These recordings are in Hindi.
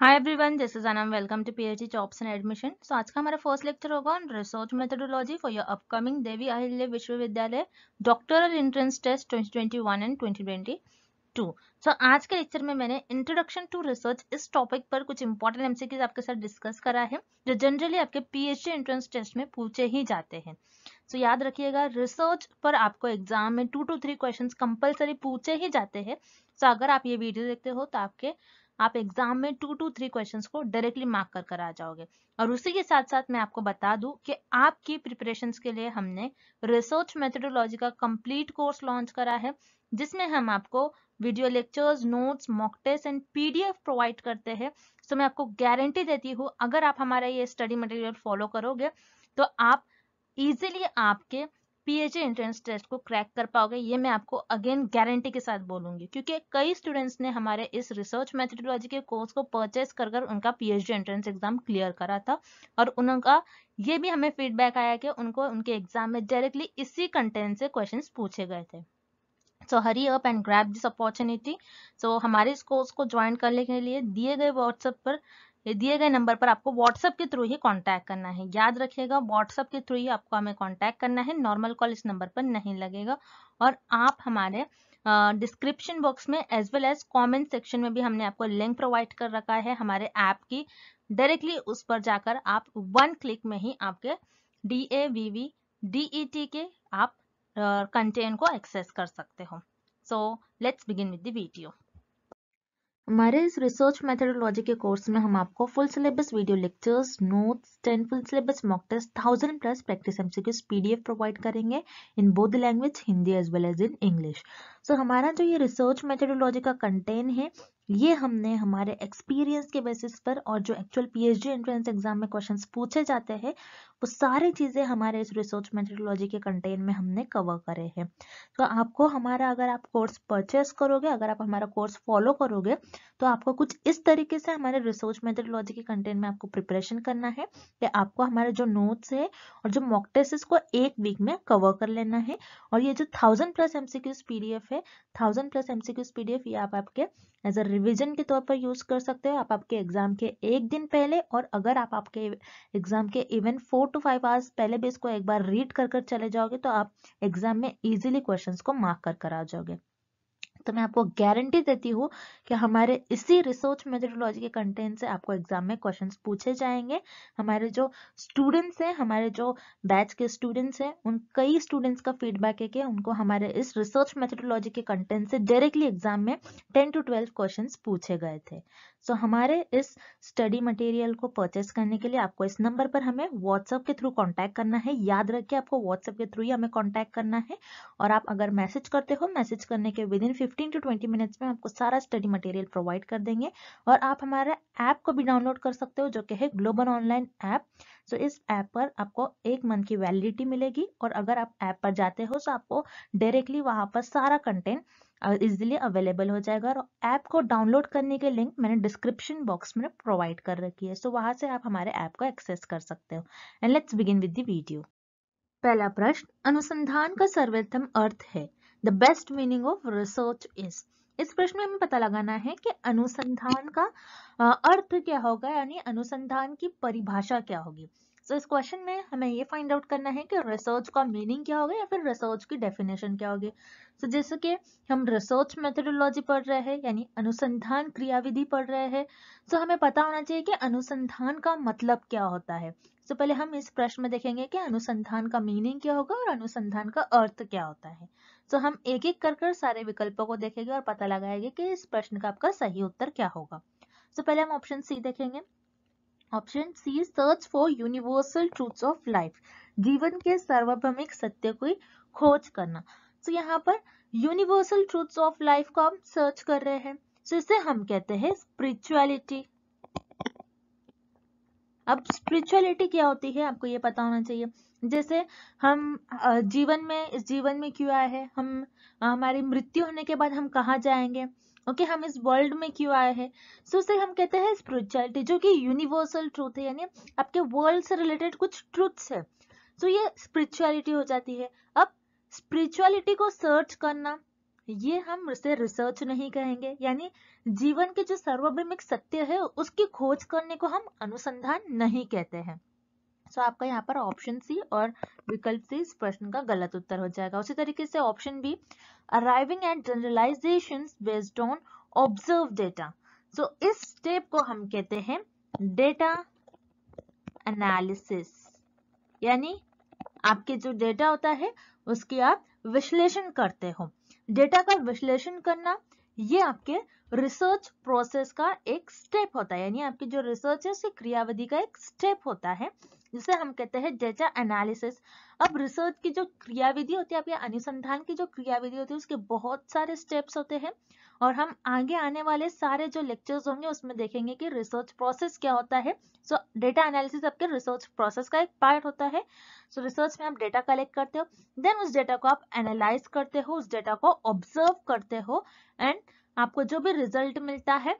Hi everyone this is Anam welcome to PhD jobs and admission so आज का हमारा फर्स्ट लेक्चर होगा on research methodology for your upcoming Devi Ahilya Vishwavidyalaya doctoral entrance test 2021 and 2022 so so, आज के लेक्चर में मैंने इंट्रोडक्शन टू रिसर्च इस टॉपिक पर कुछ इंपॉर्टेंट एमसीक्यूज आपके साथ डिस्कस करा है जो जनरली आपके पीएचडी एंट्रेंस टेस्ट में पूछे ही जाते हैं सो so, याद रखिएगा रिसर्च पर आपको एग्जाम में two to three question compulsory पूछे ही जाते हैं सो so, अगर आप ये वीडियो देखते हो तो आपके आप एग्जाम में टू टू थ्री क्वेश्चंस को डायरेक्टली मार्क कर कर आ जाओगे और उसी के साथ साथ मैं आपको बता दूं कि आपकी प्रिपरेशन के लिए हमने रिसर्च मेथडोलॉजी का कंप्लीट कोर्स लॉन्च करा है जिसमें हम आपको video lectures notes mock test and PDF provide करते हैं सो मैं आपको गारंटी देती हूँ अगर आप हमारा ये स्टडी मटेरियल फॉलो करोगे तो आप इजिली आपके पीएचए एंट्रेंस टेस्ट को क्रैक कर पाओगे ये मैं आपको अगेन गारंटी के साथ बोलूंगी क्योंकि कई स्टूडेंट्स ने हमारे इस रिसर्च मेथडोलॉजी के कोर्स को परचेस कर कर उनका पीएचडी एंट्रेंस एग्जाम क्लियर करा था और उनका ये भी हमें फीडबैक आया कि उनको उनके एग्जाम में डायरेक्टली इसी कंटेंट से क्वेश्चन पूछे गए थे so hurry up and grab this opportunity so हमारे इस कोर्स को ज्वाइन करने के लिए दिए गए व्हाट्सएप पर ये दिए गए नंबर पर आपको व्हाट्सएप के थ्रू ही कॉन्टैक्ट करना है याद रखिएगा व्हाट्सएप के थ्रू ही आपको हमें कॉन्टैक्ट करना है नॉर्मल कॉल इस नंबर पर नहीं लगेगा और आप हमारे डिस्क्रिप्शन बॉक्स में as well as comment section में भी हमने आपको लिंक प्रोवाइड कर रखा है हमारे ऐप की डायरेक्टली उस पर जाकर आप वन क्लिक में ही आपके D A V V D E T के आप कंटेंट को एक्सेस कर सकते हो so let's begin with the video हमारे इस रिसर्च मेथडोलॉजी के कोर्स में हम आपको full syllabus video lectures notes ten full syllabus mock test thousand plus practice MCQs PDF provide करेंगे in both language Hindi as well as in English so हमारा जो ये रिसर्च मेथडोलॉजी का कंटेंट है ये हमने हमारे एक्सपीरियंस के बेसिस पर और जो एक्चुअल पीएचडी एंट्रेंस एग्जाम में क्वेश्चंस पूछे जाते हैं वो सारी चीज़ें हमारे इस रिसर्च मेथडोलॉजी के कंटेन में हमने कवर करे हैं तो आपको हमारा अगर आप कोर्स परचेस करोगे अगर आप हमारा कोर्स फॉलो करोगे तो आपको कुछ इस तरीके से हमारे रिसर्च मेथडोलॉजी के कंटेन में आपको प्रिपरेशन करना है कि आपको हमारे जो नोट्स है और जो मॉक टेस्ट को एक वीक में कवर कर लेना है और ये जो थाउजेंड प्लस एमसीक्यूज पीडीएफ है थाउजेंड प्लस एमसीक्यूज पीडीएफ ये आप आपके एज अ रिवीजन के तौर पर यूज कर सकते हो आप आपके एग्जाम के एक दिन पहले और अगर आप आपके एग्जाम के even four to five hours पहले भी इसको एक बार रीड कर कर चले जाओगे तो आप एग्जाम में इजीली क्वेश्चंस को मार्क कर कर आ जाओगे तो मैं आपको गारंटी देती हूँ कि हमारे इसी रिसर्च मेथडोलॉजी के कंटेंट से आपको एग्जाम में क्वेश्चंस पूछे जाएंगे हमारे जो स्टूडेंट्स हैं हमारे जो बैच के स्टूडेंट्स हैं उन कई स्टूडेंट्स का फीडबैक है कि उनको हमारे इस रिसर्च मेथडोलॉजी के कंटेंट से डायरेक्टली एग्जाम में टेन टू ट्वेल्व क्वेश्चन पूछे गए थे सो so, हमारे इस स्टडी मटेरियल को परचेस करने के लिए आपको इस नंबर पर हमें व्हाट्सएप के थ्रू कांटेक्ट करना है याद रखिए आपको व्हाट्सएप के थ्रू ही हमें कांटेक्ट करना है और आप अगर मैसेज करते हो मैसेज करने के within fifteen to twenty minutes में आपको सारा स्टडी मटेरियल प्रोवाइड कर देंगे और आप हमारे ऐप को भी डाउनलोड कर सकते हो जो कि है ग्लोबल ऑनलाइन ऐप सो इस ऐप पर आपको एक मंथ की वैलिडिटी मिलेगी और अगर आप ऐप पर जाते हो तो आपको डायरेक्टली वहां पर सारा कंटेंट इजिली अवेलेबल हो जाएगा और ऐप को डाउनलोड करने के लिंक मैंने डिस्क्रिप्शन बॉक्स में प्रोवाइड कर रखी है सो so, वहां से आप हमारे ऐप को एक्सेस कर सकते हो and let's begin with the video पहला प्रश्न अनुसंधान का सर्वोत्तम अर्थ है the best meaning of research is इस प्रश्न में हमें पता लगाना है कि अनुसंधान का अर्थ क्या होगा यानी अनुसंधान की परिभाषा क्या होगी सो इस क्वेश्चन में हमें ये फाइंड आउट करना है कि रिसर्च का मीनिंग क्या होगा या फिर रिसर्च की डेफिनेशन क्या होगी तो जैसे कि हम रिसर्च मेथोडोलॉजी पढ़ रहे हैं यानी अनुसंधान क्रियाविधि पढ़ रहे हैं तो हमें पता होना चाहिए कि अनुसंधान का मतलब क्या होता है सो पहले हम इस प्रश्न में देखेंगे कि अनुसंधान का मीनिंग क्या होगा और अनुसंधान का अर्थ क्या होता है तो हम एक एक कर कर सारे विकल्पों को देखेंगे और पता लगाएंगे कि इस प्रश्न का आपका सही उत्तर क्या होगा तो पहले हम ऑप्शन सी देखेंगे option C search for universal truths of life जीवन के सार्वभौमिक सत्य की खोज करना तो यहाँ पर यूनिवर्सल ट्रूथ्स ऑफ लाइफ को हम सर्च कर रहे हैं सो तो इसे हम कहते हैं स्पिरिचुअलिटी अब स्पिरिचुअलिटी क्या होती है आपको ये पता होना चाहिए जैसे हम जीवन में इस जीवन में क्यों आए हैं हम हमारी मृत्यु होने के बाद हम कहाँ जाएंगे ओके okay, हम इस वर्ल्ड में क्यों आए हैं सो उसे हम कहते हैं स्पिरिचुअलिटी जो कि यूनिवर्सल ट्रूथ है यानी आपके वर्ल्ड से रिलेटेड कुछ ट्रूथ्स है सो so, ये स्पिरिचुअलिटी हो जाती है अब स्पिरिचुअलिटी को सर्च करना ये हम उसे रिसर्च नहीं कहेंगे यानी जीवन के जो सर्वभौमिक सत्य है उसकी खोज करने को हम अनुसंधान नहीं कहते हैं सो आपका यहाँ पर ऑप्शन सी और विकल्प सी इस प्रश्न का गलत उत्तर हो जाएगा उसी तरीके से option B arriving at generalization based on observe data so इस स्टेप को हम कहते हैं डेटा एनालिसिस यानी आपके जो डेटा होता है उसकी आप विश्लेषण करते हो डेटा का विश्लेषण करना ये आपके रिसर्च प्रोसेस का एक स्टेप होता है यानी आपकी जो रिसर्च है उसकी क्रियावधि का एक स्टेप होता है जिसे हम कहते हैं डेटा एनालिसिस अब रिसर्च की जो क्रियाविधि होती है या अनुसंधान की जो क्रियाविधि होती है उसके बहुत सारे स्टेप्स होते हैं और हम आगे आने वाले सारे जो लेक्चर्स होंगे उसमें देखेंगे कि रिसर्च प्रोसेस क्या होता है सो डेटा एनालिसिस आपके रिसर्च प्रोसेस का एक पार्ट होता है सो so, रिसर्च में आप डेटा कलेक्ट करते हो देन उस डेटा को आप एनालाइज करते हो उस डेटा को ऑब्जर्व करते हो एंड आपको जो भी रिजल्ट मिलता है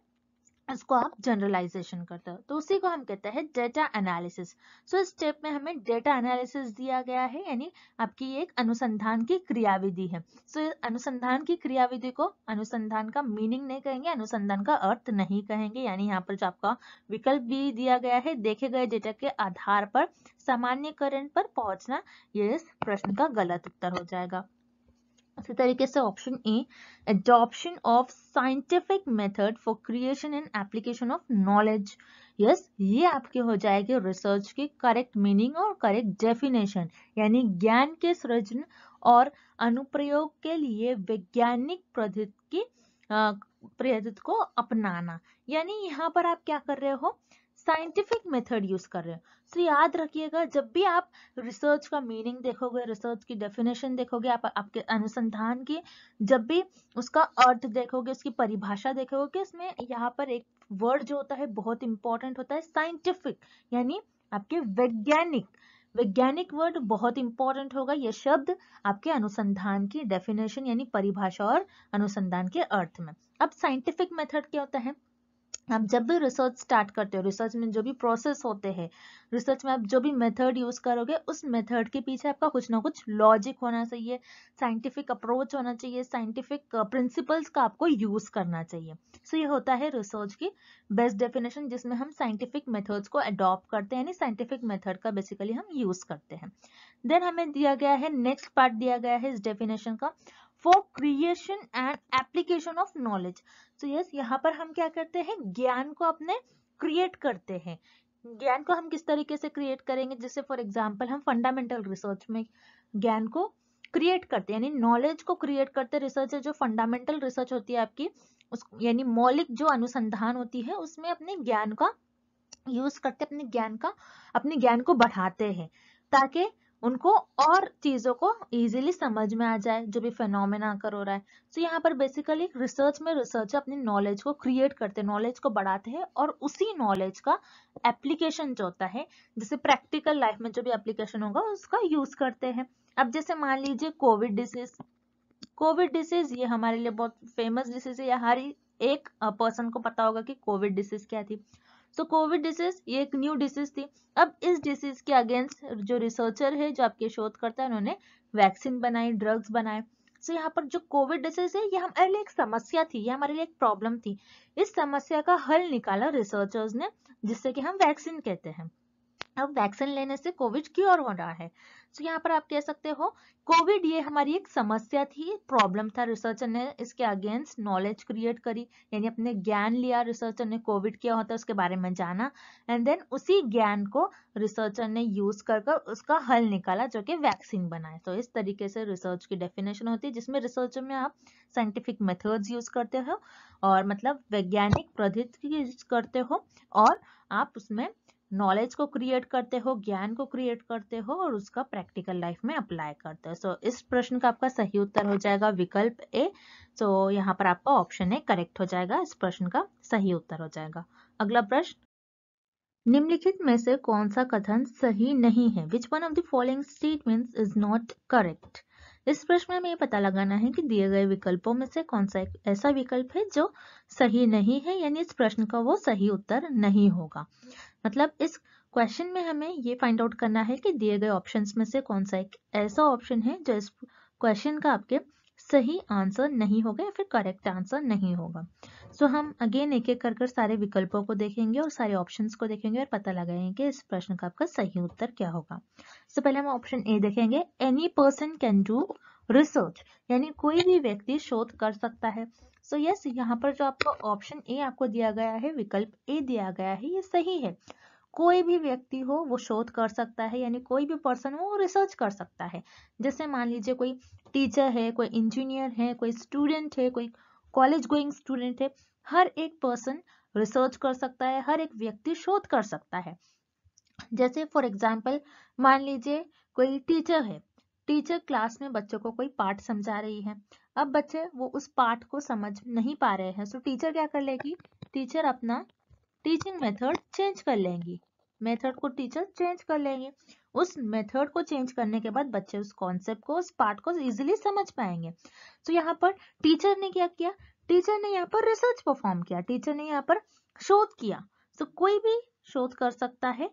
इसको आप जनरलाइजेशन करते हो तो उसी को हम कहते हैं डेटा एनालिसिस सो इस स्टेप में हमें डेटा एनालिसिस दिया गया है यानी आपकी एक अनुसंधान की क्रियाविधि है सो so, अनुसंधान की क्रियाविधि को अनुसंधान का मीनिंग नहीं कहेंगे अनुसंधान का अर्थ नहीं कहेंगे यानी यहाँ पर जो आपका विकल्प भी दिया गया है देखे गए डेटा के आधार पर सामान्यकरण पर पहुंचना ये इस प्रश्न का गलत उत्तर हो जाएगा इसी तरीके से option A adoption of scientific method for creation and application of knowledge yes ये आपके हो जाएगी रिसर्च की करेक्ट मीनिंग और करेक्ट डेफिनेशन यानी ज्ञान के सृजन और अनुप्रयोग के लिए वैज्ञानिक पद्धति की पद्धति को अपनाना यानी यहाँ पर आप क्या कर रहे हो साइंटिफिक मेथड यूज कर रहे हो तो याद रखिएगा जब भी आप रिसर्च का मीनिंग देखोगे रिसर्च की डेफिनेशन देखोगे आप आपके अनुसंधान की जब भी उसका अर्थ देखोगे उसकी परिभाषा देखोगे कि इसमें यहाँ पर एक वर्ड जो होता है बहुत इंपॉर्टेंट होता है साइंटिफिक यानी आपके वैज्ञानिक वैज्ञानिक वर्ड बहुत इंपॉर्टेंट होगा यह शब्द आपके अनुसंधान की डेफिनेशन यानी परिभाषा और अनुसंधान के अर्थ में अब साइंटिफिक मेथड क्या होता है आप जब भी रिसर्च स्टार्ट करते हो रिसर्च में जो भी प्रोसेस होते हैं रिसर्च में आप जो भी मेथड यूज़ करोगे उस मेथड के पीछे आपका कुछ ना कुछ लॉजिक होना चाहिए साइंटिफिक अप्रोच होना चाहिए साइंटिफिक प्रिंसिपल्स uh, का आपको यूज़ करना चाहिए सो so, ये होता है रिसर्च की बेस्ट डेफिनेशन जिसमें हम साइंटिफिक मेथड्स को अडॉप्ट करते हैं यानी साइंटिफिक मेथड का बेसिकली हम यूज़ करते हैं देन हमें दिया गया है नेक्स्ट पार्ट दिया गया है इस डेफिनेशन का for creation and application of knowledge so yes यहाँ पर हम क्या करते हैं ज्ञान को अपने क्रिएट करते हैं ज्ञान को हम किस तरीके से क्रिएट करेंगे जैसे फॉर एग्जाम्पल हम फंडामेंटल रिसर्च में ज्ञान को क्रिएट करते हैं यानी नॉलेज को क्रिएट करते रिसर्च है जो फंडामेंटल रिसर्च होती है आपकी उस यानी मौलिक जो अनुसंधान होती है उसमें अपने ज्ञान का यूज करते अपने ज्ञान का अपने ज्ञान को बढ़ाते हैं ताकि उनको और चीज़ों को इजीली समझ में आ जाए जो भी फेनोमेना आकर हो रहा है सो so, यहाँ पर बेसिकली रिसर्च में रिसर्चर अपनी नॉलेज को क्रिएट करते हैं नॉलेज को बढ़ाते हैं और उसी नॉलेज का एप्लीकेशन जो होता है जैसे प्रैक्टिकल लाइफ में जो भी एप्लीकेशन होगा उसका यूज करते हैं अब जैसे मान लीजिए कोविड डिसीज कोविड डिसीज ये हमारे लिए बहुत फेमस डिसीज है या हर एक पर्सन को पता होगा कि कोविड डिसीज क्या थी तो कोविड डिसीज ये एक न्यू डिसीज थी अब इस डिसीज के अगेंस्ट जो रिसर्चर है जो आपके शोधकर्ता है उन्होंने वैक्सीन बनाई ड्रग्स बनाए सो so, यहाँ पर जो कोविड डिसीज है ये हमारे लिए एक समस्या थी ये हमारे लिए एक प्रॉब्लम थी इस समस्या का हल निकाला रिसर्चर्स ने जिससे कि हम वैक्सीन कहते हैं अब वैक्सीन लेने से कोविड क्योर हो रहा है सो यहाँ पर आप कह सकते हो कोविड ये हमारी एक समस्या थी प्रॉब्लम था रिसर्चर ने इसके अगेंस्ट नॉलेज क्रिएट करी यानी अपने ज्ञान लिया रिसर्चर ने कोविड क्या होता है उसके बारे में जाना एंड देन उसी ज्ञान को रिसर्चर ने यूज कर कर उसका हल निकाला जो कि वैक्सीन बनाए तो इस तरीके से रिसर्च की डेफिनेशन होती है जिसमें रिसर्च में आप साइंटिफिक मेथड्स यूज करते हो और मतलब वैज्ञानिक पद्धति यूज करते हो और आप उसमें नॉलेज को क्रिएट करते हो ज्ञान को क्रिएट करते हो और उसका प्रैक्टिकल लाइफ में अप्लाई करते हो सो so, इस प्रश्न का आपका सही उत्तर हो जाएगा विकल्प ए सो so, यहाँ पर आपका ऑप्शन ए करेक्ट हो जाएगा इस प्रश्न का सही उत्तर हो जाएगा अगला प्रश्न निम्नलिखित में से कौन सा कथन सही नहीं है which one of the following statements is not correct इस प्रश्न में हमें पता लगाना है कि दिए गए विकल्पों में से कौन सा ऐसा विकल्प है जो सही नहीं है यानी इस प्रश्न का वो सही उत्तर नहीं होगा मतलब इस क्वेश्चन में हमें ये फाइंड आउट करना है कि दिए गए ऑप्शंस में से कौन सा एक ऐसा ऑप्शन है जो इस क्वेश्चन का आपके सही आंसर नहीं होगा या फिर करेक्ट आंसर नहीं होगा सो so, हम अगेन एक एक कर सारे विकल्पों को देखेंगे और सारे ऑप्शंस को देखेंगे और पता लगाएंगे इस प्रश्न का आपका सही उत्तर क्या होगा सो so, पहले हम ऑप्शन ए देखेंगे any person can do research यानी कोई भी व्यक्ति शोध कर सकता है सो so, यस yes, यहाँ पर जो आपका ऑप्शन ए आपको दिया गया है विकल्प ए दिया गया है ये सही है कोई भी व्यक्ति हो वो शोध कर सकता है यानी कोई भी पर्सन हो वो रिसर्च कर सकता है जैसे मान लीजिए कोई टीचर है कोई इंजीनियर है कोई स्टूडेंट है कोई कॉलेज गोइंग स्टूडेंट है हर एक पर्सन रिसर्च कर सकता है हर एक व्यक्ति शोध कर सकता है जैसे फॉर एग्जाम्पल मान लीजिए कोई टीचर है टीचर क्लास में बच्चों को कोई पार्ट समझा रही है अब बच्चे वो उस पार्ट को समझ नहीं पा रहे हैं सो टीचर क्या कर लेगी टीचर अपना टीचिंग मेथड चेंज कर लेंगी मेथड को टीचर चेंज कर लेंगे उस मेथड को चेंज करने के बाद बच्चे उस कॉन्सेप्ट को उस पार्ट को इजिली समझ पाएंगे तो यहाँ पर टीचर ने क्या किया टीचर ने यहाँ पर रिसर्च परफॉर्म किया टीचर ने यहाँ पर शोध किया तो कोई भी शोध कर सकता है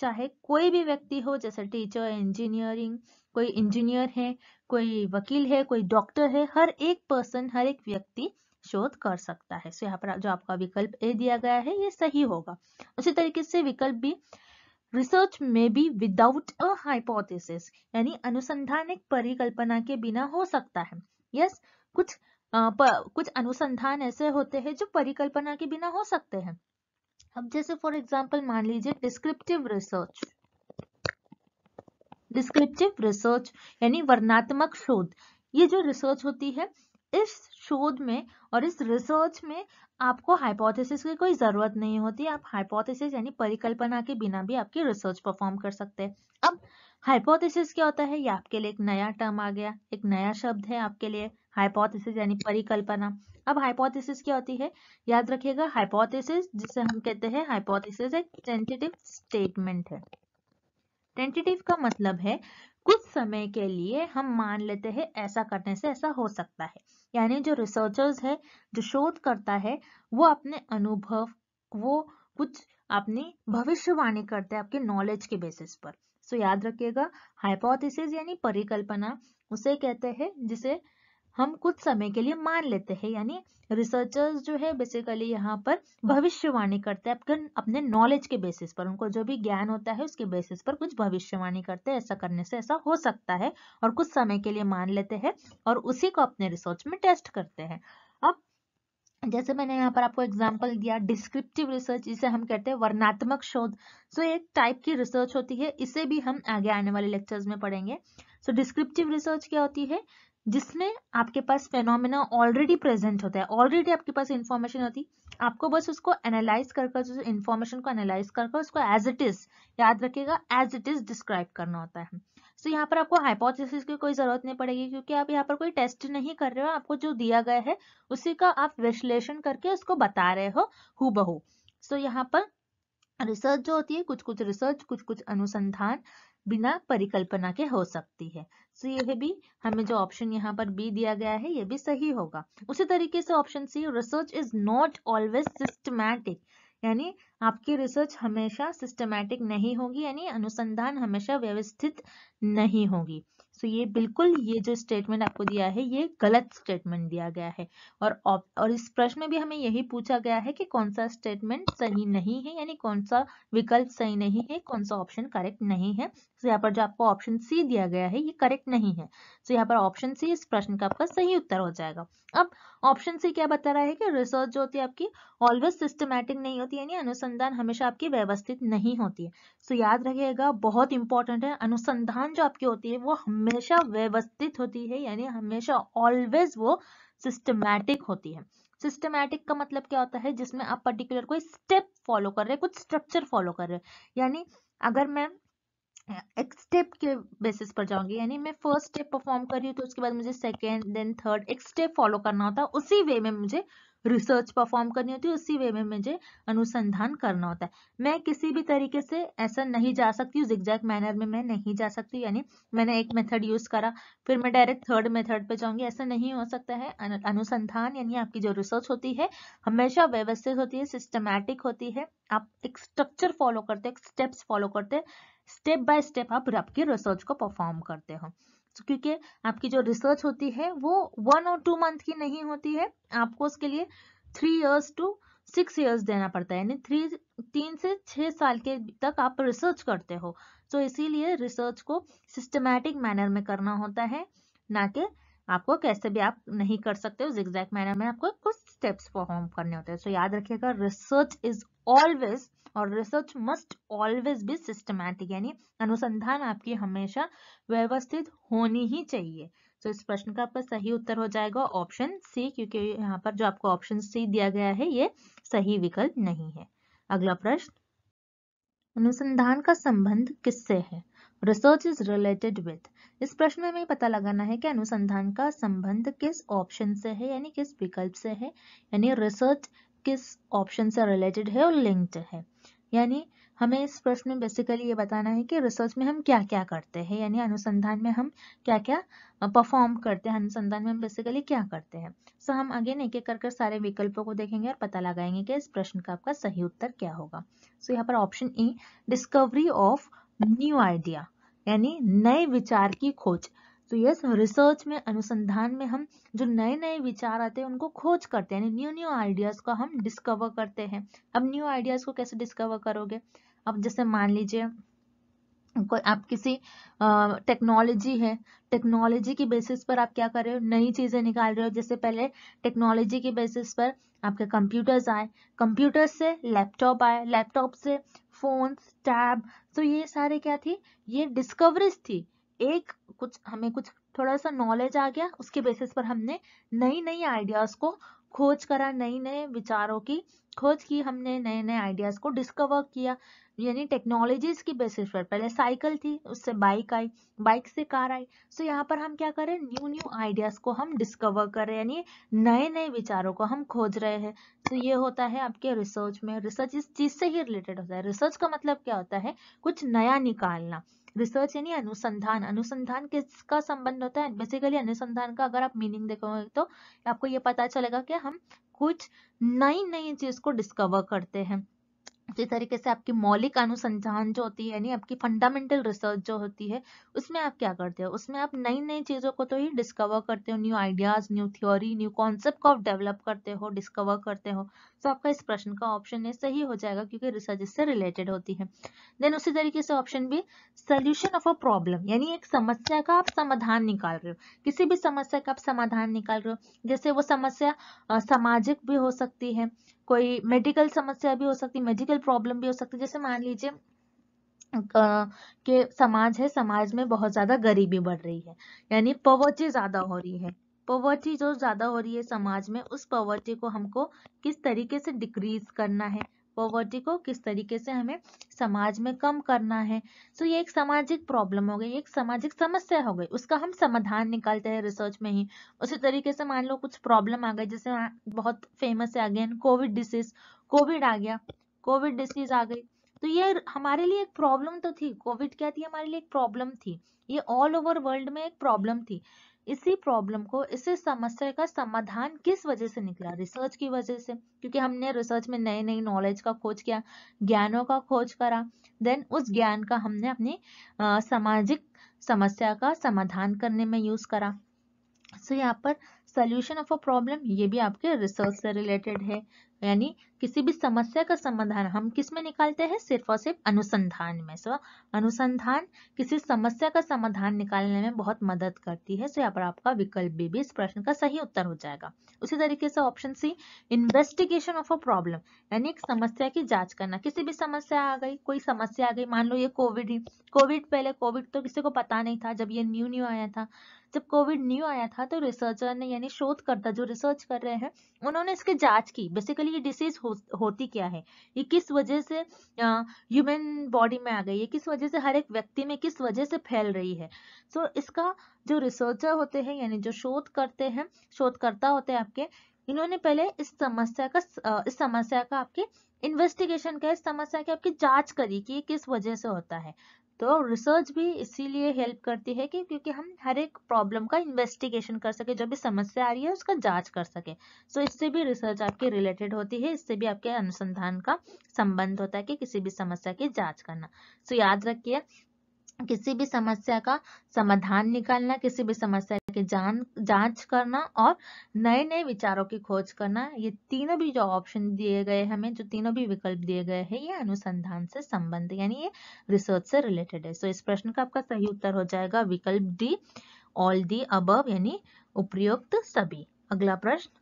चाहे कोई भी व्यक्ति हो जैसे टीचर इंजीनियरिंग कोई इंजीनियर है कोई वकील है कोई डॉक्टर है हर एक पर्सन हर एक व्यक्ति शोध कर सकता है सो यहाँ पर जो आपका विकल्प ए दिया गया है ये सही होगा उसी तरीके से विकल्प बी रिसर्च में भी विदाउट अ हाइपोथेसिस यानी अनुसंधान एक परिकल्पना के बिना हो सकता है यस yes, कुछ आ, प, कुछ अनुसंधान ऐसे होते हैं जो परिकल्पना के बिना हो सकते हैं अब जैसे फॉर एग्जांपल मान लीजिए डिस्क्रिप्टिव रिसर्च डिस्क्रिप्टिव रिसर्च यानी वर्णात्मक शोध ये जो रिसर्च होती है इस शोध में और इस रिसर्च में आपको हाइपोथेसिस की कोई ज़रूरत नहीं होती आप हाइपोथेसिस यानी परिकल्पना के बिना भी आपकी रिसर्च परफॉर्म कर सकते हैं अब हाइपोथेसिस क्या होता है ये आपके लिए एक नया टर्म आ गया एक नया शब्द है आपके लिए हाइपोथेसिस यानी परिकल्पना अब हाइपोथेसिस क्या होती है याद रखिएगा हाइपोथेसिस जिसे हम कहते हैं हाइपोथेसिस एक टेंटेटिव स्टेटमेंट है टेंटेटिव का मतलब है कुछ समय के लिए हम मान लेते हैं ऐसा करने से ऐसा हो सकता है यानी जो रिसर्चर्स है जो शोध करता है वो अपने अनुभव वो कुछ अपनी भविष्यवाणी करते हैं आपके नॉलेज के बेसिस पर सो so, याद रखिएगा हाइपोथेसिस यानी परिकल्पना उसे कहते हैं जिसे हम कुछ समय के लिए मान लेते हैं यानी रिसर्चर्स जो है बेसिकली यहाँ पर भविष्यवाणी करते हैं अपने नॉलेज के बेसिस पर उनको जो भी ज्ञान होता है उसके बेसिस पर कुछ भविष्यवाणी करते हैं ऐसा करने से ऐसा हो सकता है और कुछ समय के लिए मान लेते हैं और उसी को अपने रिसर्च में टेस्ट करते हैं अब जैसे मैंने यहाँ पर आपको एग्जाम्पल दिया डिस्क्रिप्टिव रिसर्च इसे हम कहते हैं वर्णात्मक शोध सो एक टाइप की रिसर्च होती है इसे भी हम आगे आने वाले लेक्चर्स में पढ़ेंगे सो डिस्क्रिप्टिव रिसर्च क्या होती है जिसमें आपके पास फेनोमिना ऑलरेडी प्रेजेंट होता है ऑलरेडी आपके पास इन्फॉर्मेशन होती आपको बस उसको एनालाइज कर कर इन्फॉर्मेशन को एनालाइज कर कर उसको एज इट इज याद रखेगा एज इट इज डिस्क्राइब करना होता है सो so, यहाँ पर आपको हाइपोथेसिस की कोई जरूरत नहीं पड़ेगी क्योंकि आप यहाँ पर कोई टेस्ट नहीं कर रहे हो आपको जो दिया गया है उसी का आप विश्लेषण करके उसको बता रहे हो हु बहु सो so, यहाँ पर रिसर्च जो होती है कुछ कुछ रिसर्च कुछ कुछ अनुसंधान बिना परिकल्पना के हो सकती है सो यह भी हमें जो ऑप्शन यहाँ पर बी दिया गया है यह भी सही होगा उसी तरीके से option C research is not always systematic यानी आपकी रिसर्च हमेशा सिस्टमैटिक नहीं होगी यानी अनुसंधान हमेशा व्यवस्थित नहीं होगी सो so ये बिल्कुल ये जो स्टेटमेंट आपको दिया है ये गलत स्टेटमेंट दिया गया है और और इस प्रश्न में भी हमें यही पूछा गया है कि कौन सा स्टेटमेंट सही नहीं है यानी कौन सा विकल्प सही नहीं है कौन सा ऑप्शन करेक्ट नहीं है तो यहाँ पर जो आपको ऑप्शन सी दिया गया है ये करेक्ट नहीं है तो यहाँ पर ऑप्शन सी इस प्रश्न का आपका सही उत्तर हो जाएगा अब ऑप्शन सी क्या बता रहा है कि रिसर्च जो होती है आपकी ऑलवेज सिस्टमैटिक नहीं होती यानी अनुसंधान हमेशा आपकी व्यवस्थित नहीं होती है सो तो याद रखिएगा बहुत इंपॉर्टेंट है अनुसंधान जो आपकी होती है वो हमेशा व्यवस्थित होती है यानी हमेशा ऑलवेज वो सिस्टमैटिक होती है सिस्टमैटिक का मतलब क्या होता है जिसमें आप पर्टिकुलर कोई स्टेप फॉलो कर रहे हैं कुछ स्ट्रक्चर फॉलो कर रहे हैं यानी अगर मैं एक स्टेप के बेसिस पर जाऊंगी यानी मैं फर्स्ट स्टेप परफॉर्म कर रही हूँ तो उसके बाद मुझे सेकेंड देन थर्ड एक स्टेप फॉलो करना होता है उसी वे में मुझे रिसर्च परफॉर्म करनी होती है उसी वे में मुझे अनुसंधान करना होता है मैं किसी भी तरीके से ऐसा नहीं जा सकती हूँ जिगजैक मैनर में मैं नहीं जा सकती यानी मैंने एक मेथड यूज करा फिर मैं डायरेक्ट थर्ड मेथड पे जाऊंगी ऐसा नहीं हो सकता है अनुसंधान यानी आपकी जो रिसर्च होती है हमेशा व्यवस्थित होती है सिस्टमैटिक होती है आप एक स्ट्रक्चर फॉलो करते हो स्टेप्स फॉलो करते स्टेप बाय स्टेप आप आपकी रिसर्च को परफॉर्म करते हो क्योंकि आपकी जो रिसर्च होती है वो वन और टू मंथ की नहीं होती है आपको उसके लिए three years to six years देना पड़ता है यानी थ्री तीन से छः साल के तक आप रिसर्च करते हो तो इसीलिए रिसर्च को सिस्टमैटिक मैनर में करना होता है ना कि आपको कैसे भी आप नहीं कर सकते हो जिक्जैक मैनर में आपको कुछ स्टेप्स परफॉर्म करने होते हैं सो so, याद रखिएगा रिसर्च इज ऑलवेज और research must always be systematic यानी अनुसंधान आपकी हमेशा व्यवस्थित होनी ही चाहिए तो so, इस प्रश्न का आपका सही उत्तर हो जाएगा ऑप्शन सी क्योंकि यहाँ पर जो आपको ऑप्शन सी दिया गया है ये सही विकल्प नहीं है अगला प्रश्न अनुसंधान का संबंध किससे है रिसर्च इज रिलेटेड विथ इस प्रश्न में हमें पता लगाना है कि अनुसंधान का संबंध किस ऑप्शन से है यानी किस विकल्प से है यानी रिसर्च किस ऑप्शन से रिलेटेड है और लिंक्ड है यानी हमें इस प्रश्न में बेसिकली ये बताना है कि रिसर्च में हम क्या क्या करते हैं यानी अनुसंधान में हम क्या क्या परफॉर्म करते हैं अनुसंधान में हम बेसिकली क्या करते हैं सो हम अगेन एक एक कर कर सारे विकल्पों को देखेंगे और पता लगाएंगे कि इस प्रश्न का आपका सही उत्तर क्या होगा सो यहाँ पर option E discovery of new idea यानी नए विचार की खोज तो यस रिसर्च में अनुसंधान में हम जो नए नए विचार आते हैं उनको खोज करते हैं न्यू न्यू आइडियाज़ को हम डिस्कवर करते हैं अब न्यू आइडियाज़ को कैसे डिस्कवर करोगे अब जैसे मान लीजिए कोई आप किसी टेक्नोलॉजी है टेक्नोलॉजी की बेसिस पर आप क्या कर रहे हो नई चीज़ें निकाल रहे हो जैसे पहले टेक्नोलॉजी के बेसिस पर आपके कंप्यूटर्स आए कंप्यूटर्स से लैपटॉप आए लैपटॉप से फोन्स टैब तो ये सारे क्या थी ये डिस्कवरीज थी एक कुछ हमें कुछ थोड़ा सा नॉलेज आ गया उसके बेसिस पर हमने नई नई आइडियाज को खोज करा नई नए विचारों की खोज की हमने नए नए आइडियाज़ को डिस्कवर किया यानी टेक्नोलॉजीज की बेसिस पर पहले साइकिल थी उससे बाइक आई बाइक से कार आई सो यहाँ पर हम क्या करें न्यू न्यू आइडियाज़ को हम डिस्कवर कर रहे हैं यानी नए नए विचारों को हम खोज रहे हैं तो ये होता है आपके रिसर्च में रिसर्च इस चीज़ से ही रिलेटेड होता है रिसर्च का मतलब क्या होता है कुछ नया निकालना रिसर्च यानी अनुसंधान अनुसंधान किसका संबंध होता है बेसिकली अनुसंधान का अगर आप मीनिंग देखोगे तो आपको ये पता चलेगा कि हम कुछ नई नई चीज को डिस्कवर करते हैं इसी तरीके से आपकी मौलिक अनुसंधान जो होती है यानी आपकी फंडामेंटल रिसर्च जो होती है उसमें आप क्या करते हो उसमें आप नई नई चीज़ों को तो ही डिस्कवर करते हो new ideas new theory new concept को आप डेवलप करते हो डिस्कवर करते हो तो आपका इस प्रश्न का ऑप्शन ए सही हो जाएगा क्योंकि रिसर्च इससे रिलेटेड होती है देन उसी तरीके से option B solution of a problem यानी एक समस्या का आप समाधान निकाल रहे हो किसी भी समस्या का आप समाधान निकाल रहे हो जैसे वो समस्या सामाजिक भी हो सकती है कोई मेडिकल समस्या भी हो सकती मेडिकल प्रॉब्लम भी हो सकती जैसे मान लीजिए के समाज है समाज में बहुत ज्यादा गरीबी बढ़ रही है यानी पवर्टी ज्यादा हो रही है पवर्टी जो ज्यादा हो रही है समाज में उस पवर्टी को हमको किस तरीके से डिक्रीज करना है पॉवर्टी को किस तरीके से हमें समाज में कम करना है सो ये एक सामाजिक प्रॉब्लम हो गई एक सामाजिक समस्या हो गई उसका हम समाधान निकालते हैं रिसर्च में ही उसी तरीके से मान लो कुछ प्रॉब्लम आ गई जैसे बहुत फेमस है अगेन कोविड डिसीज कोविड आ गया कोविड डिसीज आ गई तो ये हमारे लिए एक प्रॉब्लम तो थी कोविड क्या थी हमारे लिए एक प्रॉब्लम थी ये ऑल ओवर वर्ल्ड में एक प्रॉब्लम थी इसी प्रॉब्लम को इसी समस्या का समाधान किस वजह से निकला रिसर्च की वजह से क्योंकि हमने रिसर्च में नए नई नॉलेज का खोज किया ज्ञानों का खोज करा देन उस ज्ञान का हमने अपनी सामाजिक समस्या का समाधान करने में यूज करा सो so, यहाँ पर सोल्यूशन ऑफ अ प्रॉब्लम ये भी आपके रिसर्च से रिलेटेड है यानी किसी भी समस्या का समाधान हम किस में निकालते हैं सिर्फ और सिर्फ अनुसंधान में सो अनुसंधान किसी समस्या का समाधान निकालने में बहुत मदद करती है सो यहाँ पर आपका विकल्प भी, भी इस प्रश्न का सही उत्तर हो जाएगा उसी तरीके से option C investigation of a problem यानी एक समस्या की जांच करना किसी भी समस्या आ गई कोई समस्या आ गई मान लो ये कोविड ही कोविड पहले कोविड तो किसी को पता नहीं था जब ये न्यू न्यू आया था जब कोविड न्यू आया था तो रिसर्चर ने यानी शोधकर्ता जो रिसर्च कर रहे हैं उन्होंने इसकी जांच की बेसिकली ये डिसीज हो, होती क्या है ये किस वजह से ह्यूमन बॉडी में आ गई है किस वजह से हर एक व्यक्ति में किस वजह से फैल रही है सो so, इसका जो रिसर्चर होते हैं यानी जो शोध करते हैं शोधकर्ता होते हैं आपके इन्होंने पहले इस समस्या का इस समस्या का आपके इन्वेस्टिगेशन का इस समस्या की आपकी जांच करी कि ये किस वजह से होता है तो रिसर्च भी इसीलिए हेल्प करती है कि क्योंकि हम हर एक प्रॉब्लम का इन्वेस्टिगेशन कर सके जो भी समस्या आ रही है उसका जांच कर सके सो so, इससे भी रिसर्च आपके रिलेटेड होती है इससे भी आपके अनुसंधान का संबंध होता है कि किसी भी समस्या की जांच करना सो so, याद रखिए किसी भी समस्या का समाधान निकालना किसी भी समस्या के जान जांच करना और नए नए विचारों की खोज करना ये तीनों भी जो ऑप्शन दिए गए हमें जो तीनों भी विकल्प दिए गए हैं ये अनुसंधान से संबंध यानी ये रिसर्च से रिलेटेड है सो so, इस प्रश्न का आपका सही उत्तर हो जाएगा विकल्प डी ऑल दी अब यानी उपयुक्त सभी अगला प्रश्न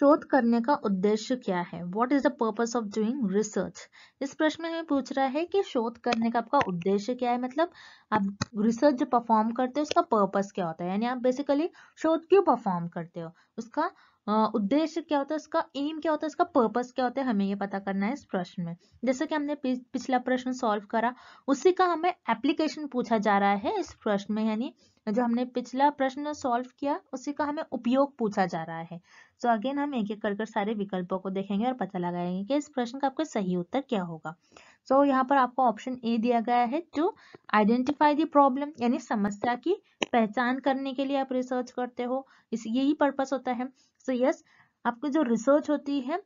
शोध करने का उद्देश्य क्या है what is the purpose of doing research इस प्रश्न में हमें पूछ रहा है कि शोध करने का आपका उद्देश्य क्या है मतलब आप रिसर्च जो परफॉर्म करते हो उसका पर्पज क्या होता है यानी आप बेसिकली शोध क्यों परफॉर्म करते हो उसका उद्देश्य क्या होता है इसका एम क्या होता है इसका पर्पस क्या होता है हमें ये पता करना है इस प्रश्न में जैसे कि हमने पिछला प्रश्न सॉल्व करा उसी का हमें एप्लीकेशन पूछा जा रहा है इस प्रश्न में यानी जो हमने पिछला प्रश्न सॉल्व किया उसी का हमें उपयोग पूछा जा रहा है सो so अगेन हम एक एक कर सारे विकल्पों को देखेंगे और पता लगाएंगे कि इस प्रश्न का आपका सही उत्तर क्या होगा सो so, यहाँ पर आपको ऑप्शन ए दिया गया है टू आइडेंटिफाई दी प्रॉब्लम यानी समस्या की पहचान करने के लिए आप रिसर्च करते हो इस यही पर्पस होता है सो यस आपकी जो रिसर्च होती है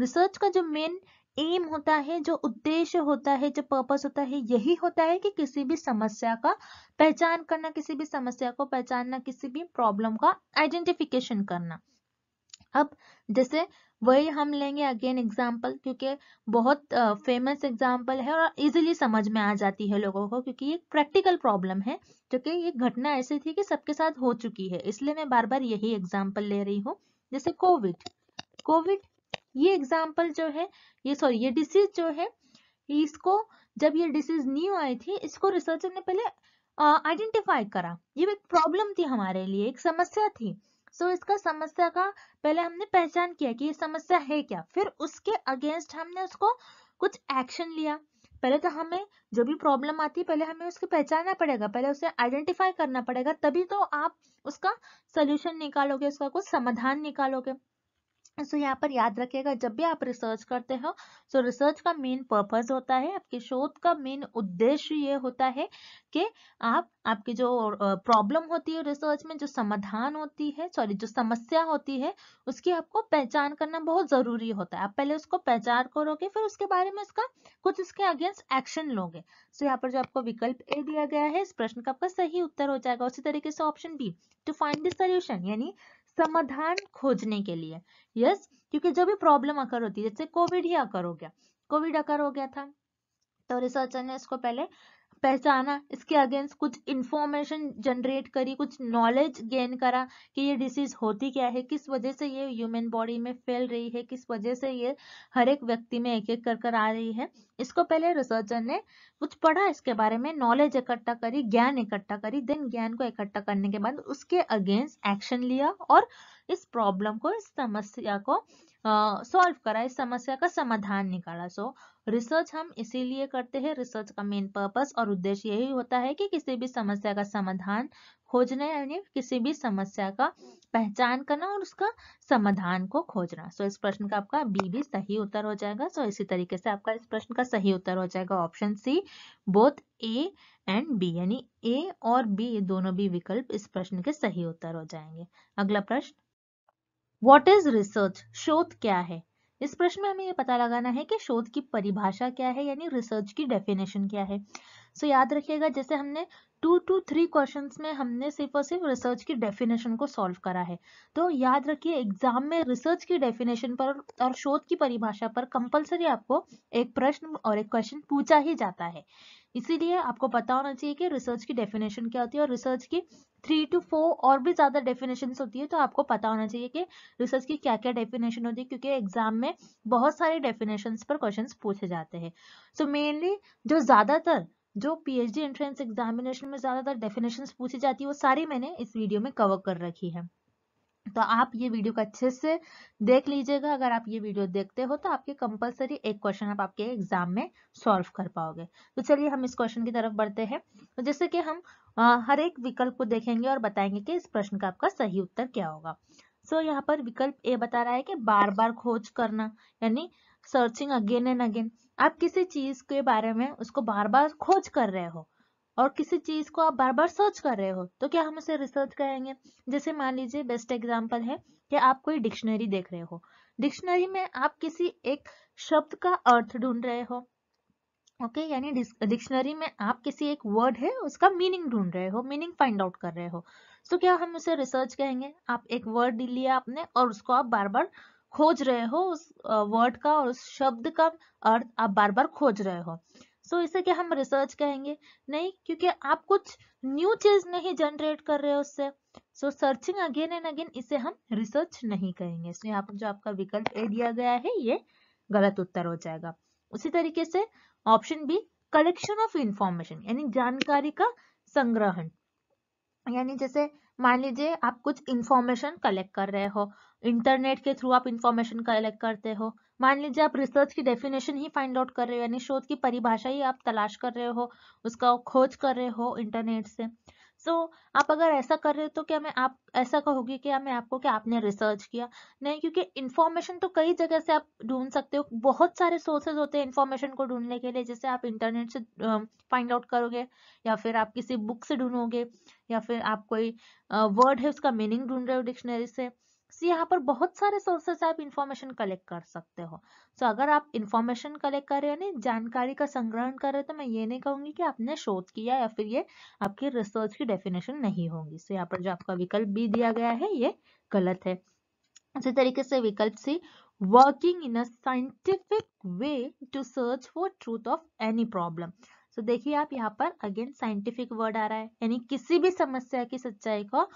रिसर्च का जो मेन एम होता है जो उद्देश्य होता है जो पर्पस होता है यही होता है कि किसी भी समस्या का पहचान करना किसी भी समस्या को पहचानना किसी भी प्रॉब्लम का आइडेंटिफिकेशन करना अब जैसे वही हम लेंगे अगेन एग्जाम्पल क्योंकि बहुत फेमस uh, एग्जाम्पल है और इजीली समझ में आ जाती है लोगों को क्योंकि एक प्रैक्टिकल प्रॉब्लम है क्योंकि ये घटना ऐसी थी कि सबके साथ हो चुकी है इसलिए मैं बार बार यही एग्जाम्पल ले रही हूँ जैसे कोविड कोविड ये एग्जाम्पल जो है ये सॉरी ये डिसीज जो है इसको जब ये डिसीज न्यू आई थी इसको रिसर्चर ने पहले आइडेंटिफाई करा ये एक प्रॉब्लम थी हमारे लिए एक समस्या थी सो so, इसका समस्या का पहले हमने पहचान किया कि ये समस्या है क्या फिर उसके अगेंस्ट हमने उसको कुछ एक्शन लिया पहले तो हमें जो भी प्रॉब्लम आती है पहले हमें उसको पहचानना पड़ेगा पहले उसे आइडेंटिफाई करना पड़ेगा तभी तो आप उसका सोल्यूशन निकालोगे उसका कुछ समाधान निकालोगे सो यहाँ पर याद रखिएगा जब भी आप रिसर्च करते हो सो रिसर्च का मेन पर्पज होता है आपके शोध का मेन उद्देश्य ये होता है कि आप आपकी जो प्रॉब्लम होती है रिसर्च में जो समाधान होती है सॉरी जो समस्या होती है उसकी आपको पहचान करना बहुत ज़रूरी होता है आप पहले उसको पहचान करोगे फिर उसके बारे में उसका कुछ उसके अगेंस्ट एक्शन लोगे सो यहाँ पर जो आपको विकल्प ए दिया गया है इस प्रश्न का आपका सही उत्तर हो जाएगा उसी तरीके से option B to find this solution यानी समाधान खोजने के लिए यस yes? क्योंकि जब भी प्रॉब्लम अकर होती है जैसे कोविड ही अकर हो गया कोविड अकर हो गया था तो रिसर्चर ने इसको पहले पहचाना इसके अगेंस्ट कुछ इंफॉर्मेशन जनरेट करी कुछ नॉलेज गेन करा कि ये डिसीज होती क्या है किस वजह से ये ह्यूमन बॉडी में फैल रही है किस वजह से ये हर एक व्यक्ति में एक एक कर कर आ रही है इसको पहले रिसर्चर ने कुछ पढ़ा इसके बारे में नॉलेज इकट्ठा करी ज्ञान इकट्ठा करी देन ज्ञान को इकट्ठा करने के बाद उसके अगेंस्ट एक्शन लिया और इस प्रॉब्लम को इस समस्या को सॉल्व करा इस समस्या का समाधान निकाला सो रिसर्च हम इसीलिए करते हैं रिसर्च का मेन पर्पस और उद्देश्य यही होता है कि किसी भी समस्या का समाधान खोजना यानी किसी भी समस्या का पहचान करना और उसका समाधान को खोजना सो इस प्रश्न का आपका बी भी सही उत्तर हो जाएगा सो इसी तरीके से आपका इस प्रश्न का सही उत्तर हो जाएगा option C both A and B यानी ए और बी दोनों भी विकल्प इस प्रश्न के सही उत्तर हो जाएंगे अगला प्रश्न वॉट इज रिसर्च शोध क्या है इस प्रश्न में हमें यह पता लगाना है कि शोध की परिभाषा क्या है यानी रिसर्च की डेफिनेशन क्या है सो so, याद रखिएगा जैसे हमने टू टू थ्री क्वेश्चन में हमने सिर्फ और सिर्फ रिसर्च की डेफिनेशन को सॉल्व करा है तो याद रखिए एग्जाम में रिसर्च की डेफिनेशन पर और शोध की परिभाषा पर कंपलसरी आपको एक प्रश्न और एक क्वेश्चन पूछा ही जाता है इसीलिए आपको पता होना चाहिए कि रिसर्च की डेफिनेशन क्या होती है और रिसर्च की थ्री टू फोर और भी ज़्यादा डेफिनेशन होती है तो आपको पता होना चाहिए कि रिसर्च की क्या क्या डेफिनेशन होती है क्योंकि एग्जाम में बहुत सारे डेफिनेशन पर क्वेश्चन पूछे जाते हैं सो मेनली जो ज़्यादातर जो पीएचडी एंट्रेंस एग्जामिनेशन में ज़्यादातर डेफिनेशन पूछी जाती है वो सारी मैंने इस वीडियो में कवर कर रखी है तो आप ये वीडियो को अच्छे से देख लीजिएगा अगर आप ये वीडियो देखते हो तो आपके कंपलसरी एक क्वेश्चन आप आपके एग्जाम में सॉल्व कर पाओगे तो चलिए हम इस क्वेश्चन की तरफ बढ़ते हैं तो जैसे कि हम आ, हर एक विकल्प को देखेंगे और बताएंगे कि इस प्रश्न का आपका सही उत्तर क्या होगा सो so, यहाँ पर विकल्प ए बता रहा है कि बार बार खोज करना यानी सर्चिंग अगेन एंड अगेन आप किसी चीज के बारे में उसको बार बार खोज कर रहे हो और किसी चीज को आप बार बार सर्च कर रहे हो तो क्या हम उसे रिसर्च कहेंगे जैसे मान लीजिए बेस्ट एग्जाम्पल है कि आप कोई डिक्शनरी देख रहे हो डिक्शनरी में आप किसी एक शब्द का अर्थ ढूंढ रहे हो ओके okay, यानी डिक्शनरी में आप किसी एक वर्ड है उसका मीनिंग ढूंढ रहे हो मीनिंग फाइंड आउट कर रहे हो तो क्या हम उसे रिसर्च कहेंगे आप एक वर्ड लिया आपने और उसको आप बार बार खोज रहे हो उस वर्ड का और उस शब्द का अर्थ आप बार बार खोज रहे हो सो so, इसे क्या हम रिसर्च कहेंगे नहीं क्योंकि आप कुछ न्यू चीज नहीं जनरेट कर रहे हो उससे so searching again and again इसे हम रिसर्च नहीं कहेंगे इसलिए आप जो आपका विकल्प ए दिया गया है ये गलत उत्तर हो जाएगा उसी तरीके से option B collection of information यानी जानकारी का संग्रहण यानी जैसे मान लीजिए आप कुछ इंफॉर्मेशन कलेक्ट कर रहे हो इंटरनेट के थ्रू आप इंफॉर्मेशन कलेक्ट करते हो मान लीजिए आप रिसर्च की डेफिनेशन ही फाइंड आउट कर रहे हो यानी शोध की परिभाषा ही आप तलाश कर रहे हो उसका खोज कर रहे हो इंटरनेट से सो तो so, आप अगर ऐसा कर रहे हो तो क्या मैं आप ऐसा कहोगे कि मैं आपको क्या आपने रिसर्च किया नहीं क्योंकि इन्फॉर्मेशन तो कई जगह से आप ढूंढ सकते हो बहुत सारे सोर्सेज होते हैं इन्फॉर्मेशन को ढूंढने के लिए जैसे आप इंटरनेट से फाइंड आउट करोगे या फिर आप किसी बुक से ढूंढोगे या फिर आप कोई वर्ड है उसका मीनिंग ढूंढ रहे हो डिक्शनरी से सो यहाँ पर बहुत सारे सोर्सेस आप इन्फॉर्मेशन कलेक्ट कर सकते हो सो so, अगर आप इन्फॉर्मेशन कलेक्ट कर रहे हो यानी जानकारी का संग्रहण कर रहे हो तो मैं ये नहीं कहूंगी कि आपने शोध किया या फिर ये आपकी रिसर्च की डेफिनेशन नहीं होगी सो so, यहाँ पर जो आपका विकल्प बी दिया गया है ये गलत है इसी तरीके से विकल्प C working in a scientific way to search for truth of any problem तो देखिए आप यहाँ पर अगेन साइंटिफिक वर्ड आ रहा है यानी किसी भी समस्या की सच्चाई को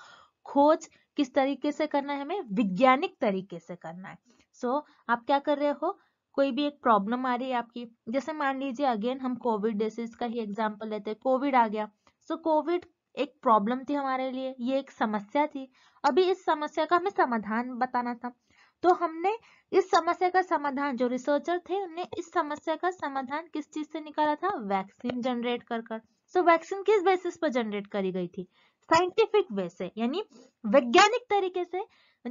खोज किस तरीके से करना है हमें वैज्ञानिक तरीके से करना है सो so, आप क्या कर रहे हो कोई भी एक प्रॉब्लम आ रही है आपकी जैसे मान लीजिए अगेन हम कोविड डिसीज का ही एग्जाम्पल लेते हैं कोविड आ गया सो so, कोविड एक प्रॉब्लम थी हमारे लिए ये एक समस्या थी अभी इस समस्या का हमें समाधान बताना था तो हमने इस समस्या का समाधान जो रिसर्चर थे उन्होंने इस समस्या का समाधान किस चीज से निकाला था वैक्सीन जनरेट कर कर सो so, वैक्सीन किस बेसिस पर जनरेट करी गई थी साइंटिफिक वे से यानी वैज्ञानिक तरीके से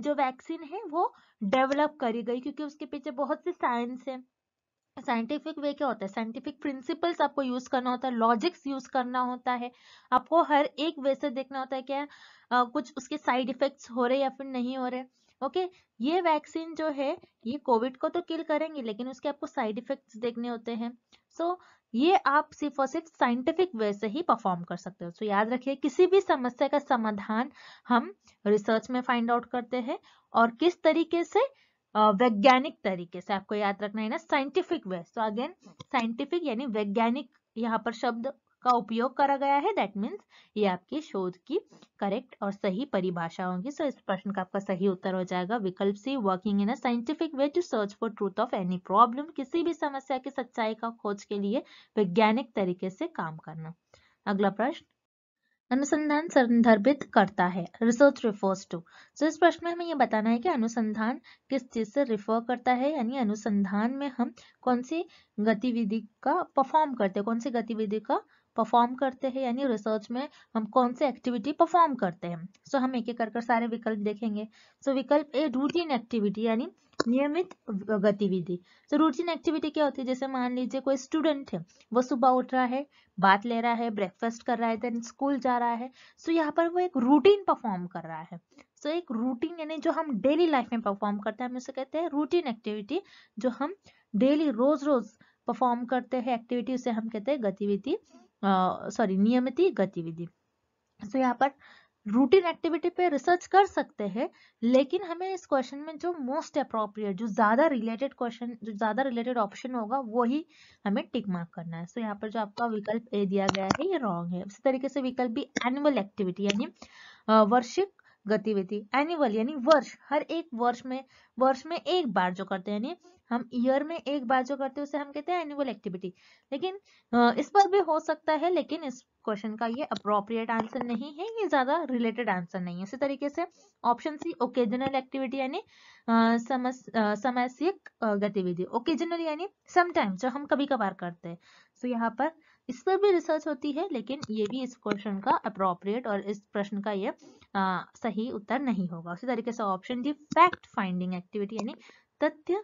जो वैक्सीन है वो डेवलप करी गई क्योंकि उसके पीछे बहुत सी साइंस है साइंटिफिक वे क्या होता है साइंटिफिक प्रिंसिपल्स आपको यूज करना होता है लॉजिक्स यूज करना होता है आपको हर एक वे से देखना होता है क्या आ, कुछ उसके साइड इफेक्ट्स हो रहे या फिर नहीं हो रहे ओके ये वैक्सीन जो है ये कोविड को तो किल करेंगे लेकिन उसके आपको साइड इफेक्ट्स देखने होते हैं सो so, ये आप सिर्फ और सिर्फ साइंटिफिक वे से ही परफॉर्म कर सकते हो सो so, याद रखिए किसी भी समस्या का समाधान हम रिसर्च में फाइंड आउट करते हैं और किस तरीके से वैज्ञानिक तरीके से आपको याद रखना है ना scientific way so again scientific यानी वैज्ञानिक यहाँ पर शब्द का उपयोग करा गया है दैट मीन्स ये आपके शोध की करेक्ट और सही परिभाषा होंगी सो so, इस प्रश्न का आपका सही उत्तर हो जाएगा विकल्प C working in a scientific way to search for truth of any problem किसी भी समस्या की सच्चाई का खोज के लिए वैज्ञानिक तरीके से काम करना अगला प्रश्न अनुसंधान संदर्भित करता है रिसर्च रिफर्स टू सो इस प्रश्न में हमें यह बताना है कि अनुसंधान किस चीज से रिफर करता है यानी अनुसंधान में हम कौन सी गतिविधि का परफॉर्म करते हैं कौन सी गतिविधि का परफॉर्म करते हैं यानी रिसर्च में हम कौन से एक्टिविटी परफॉर्म करते हैं सो so, हम एक एक कर सारे विकल्प देखेंगे सो so, विकल्प ए रूटीन एक्टिविटी यानी नियमित गतिविधि सो रूटीन एक्टिविटी क्या होती है जैसे मान लीजिए कोई स्टूडेंट है वो सुबह उठ रहा है बात ले रहा है ब्रेकफास्ट कर रहा है देन स्कूल जा रहा है सो so, यहाँ पर वो एक रूटीन परफॉर्म कर रहा है सो so, एक रूटीन यानी जो हम डेली लाइफ में परफॉर्म करते हैं हम उसे कहते हैं रूटीन एक्टिविटी जो हम डेली रोज रोज परफॉर्म करते हैं एक्टिविटी उसे हम कहते हैं गतिविधि सॉरी नियमित गतिविधि सो यहाँ पर रूटीन एक्टिविटी पे रिसर्च कर सकते हैं लेकिन हमें इस क्वेश्चन में जो मोस्ट अप्रोप्रिएट जो ज़्यादा रिलेटेड क्वेश्चन जो ज़्यादा रिलेटेड ऑप्शन होगा वही हमें टिक मार्क करना है सो so, यहाँ पर जो आपका विकल्प ए दिया गया है ये रॉन्ग है इसी तरीके से विकल्प भी एनुअल एक्टिविटी यानी वार्षिक गतिविधि एनुअल यानी वर्ष हर एक वर्ष में वर्ष में एक बार जो करते हैं हम ईयर में एक बार जो करते हैं उसे हम कहते हैं एनुअल एक्टिविटी लेकिन इस पर भी हो सकता है लेकिन इस क्वेश्चन का ये अप्रोप्रिएट आंसर नहीं है ये ज्यादा रिलेटेड आंसर नहीं है इसी तरीके से ऑप्शन सी ओकेजनल एक्टिविटी यानी समयसिक गतिविधि ओकेजनल यानी समटाइम जो हम कभी कभार करते हैं सो so, यहाँ पर इस पर भी रिसर्च होती है लेकिन ये भी इस क्वेश्चन का अप्रोप्रिएट और इस प्रश्न का ये सही उत्तर नहीं होगा उसी तरीके से option D fact finding activity यानी तथ्य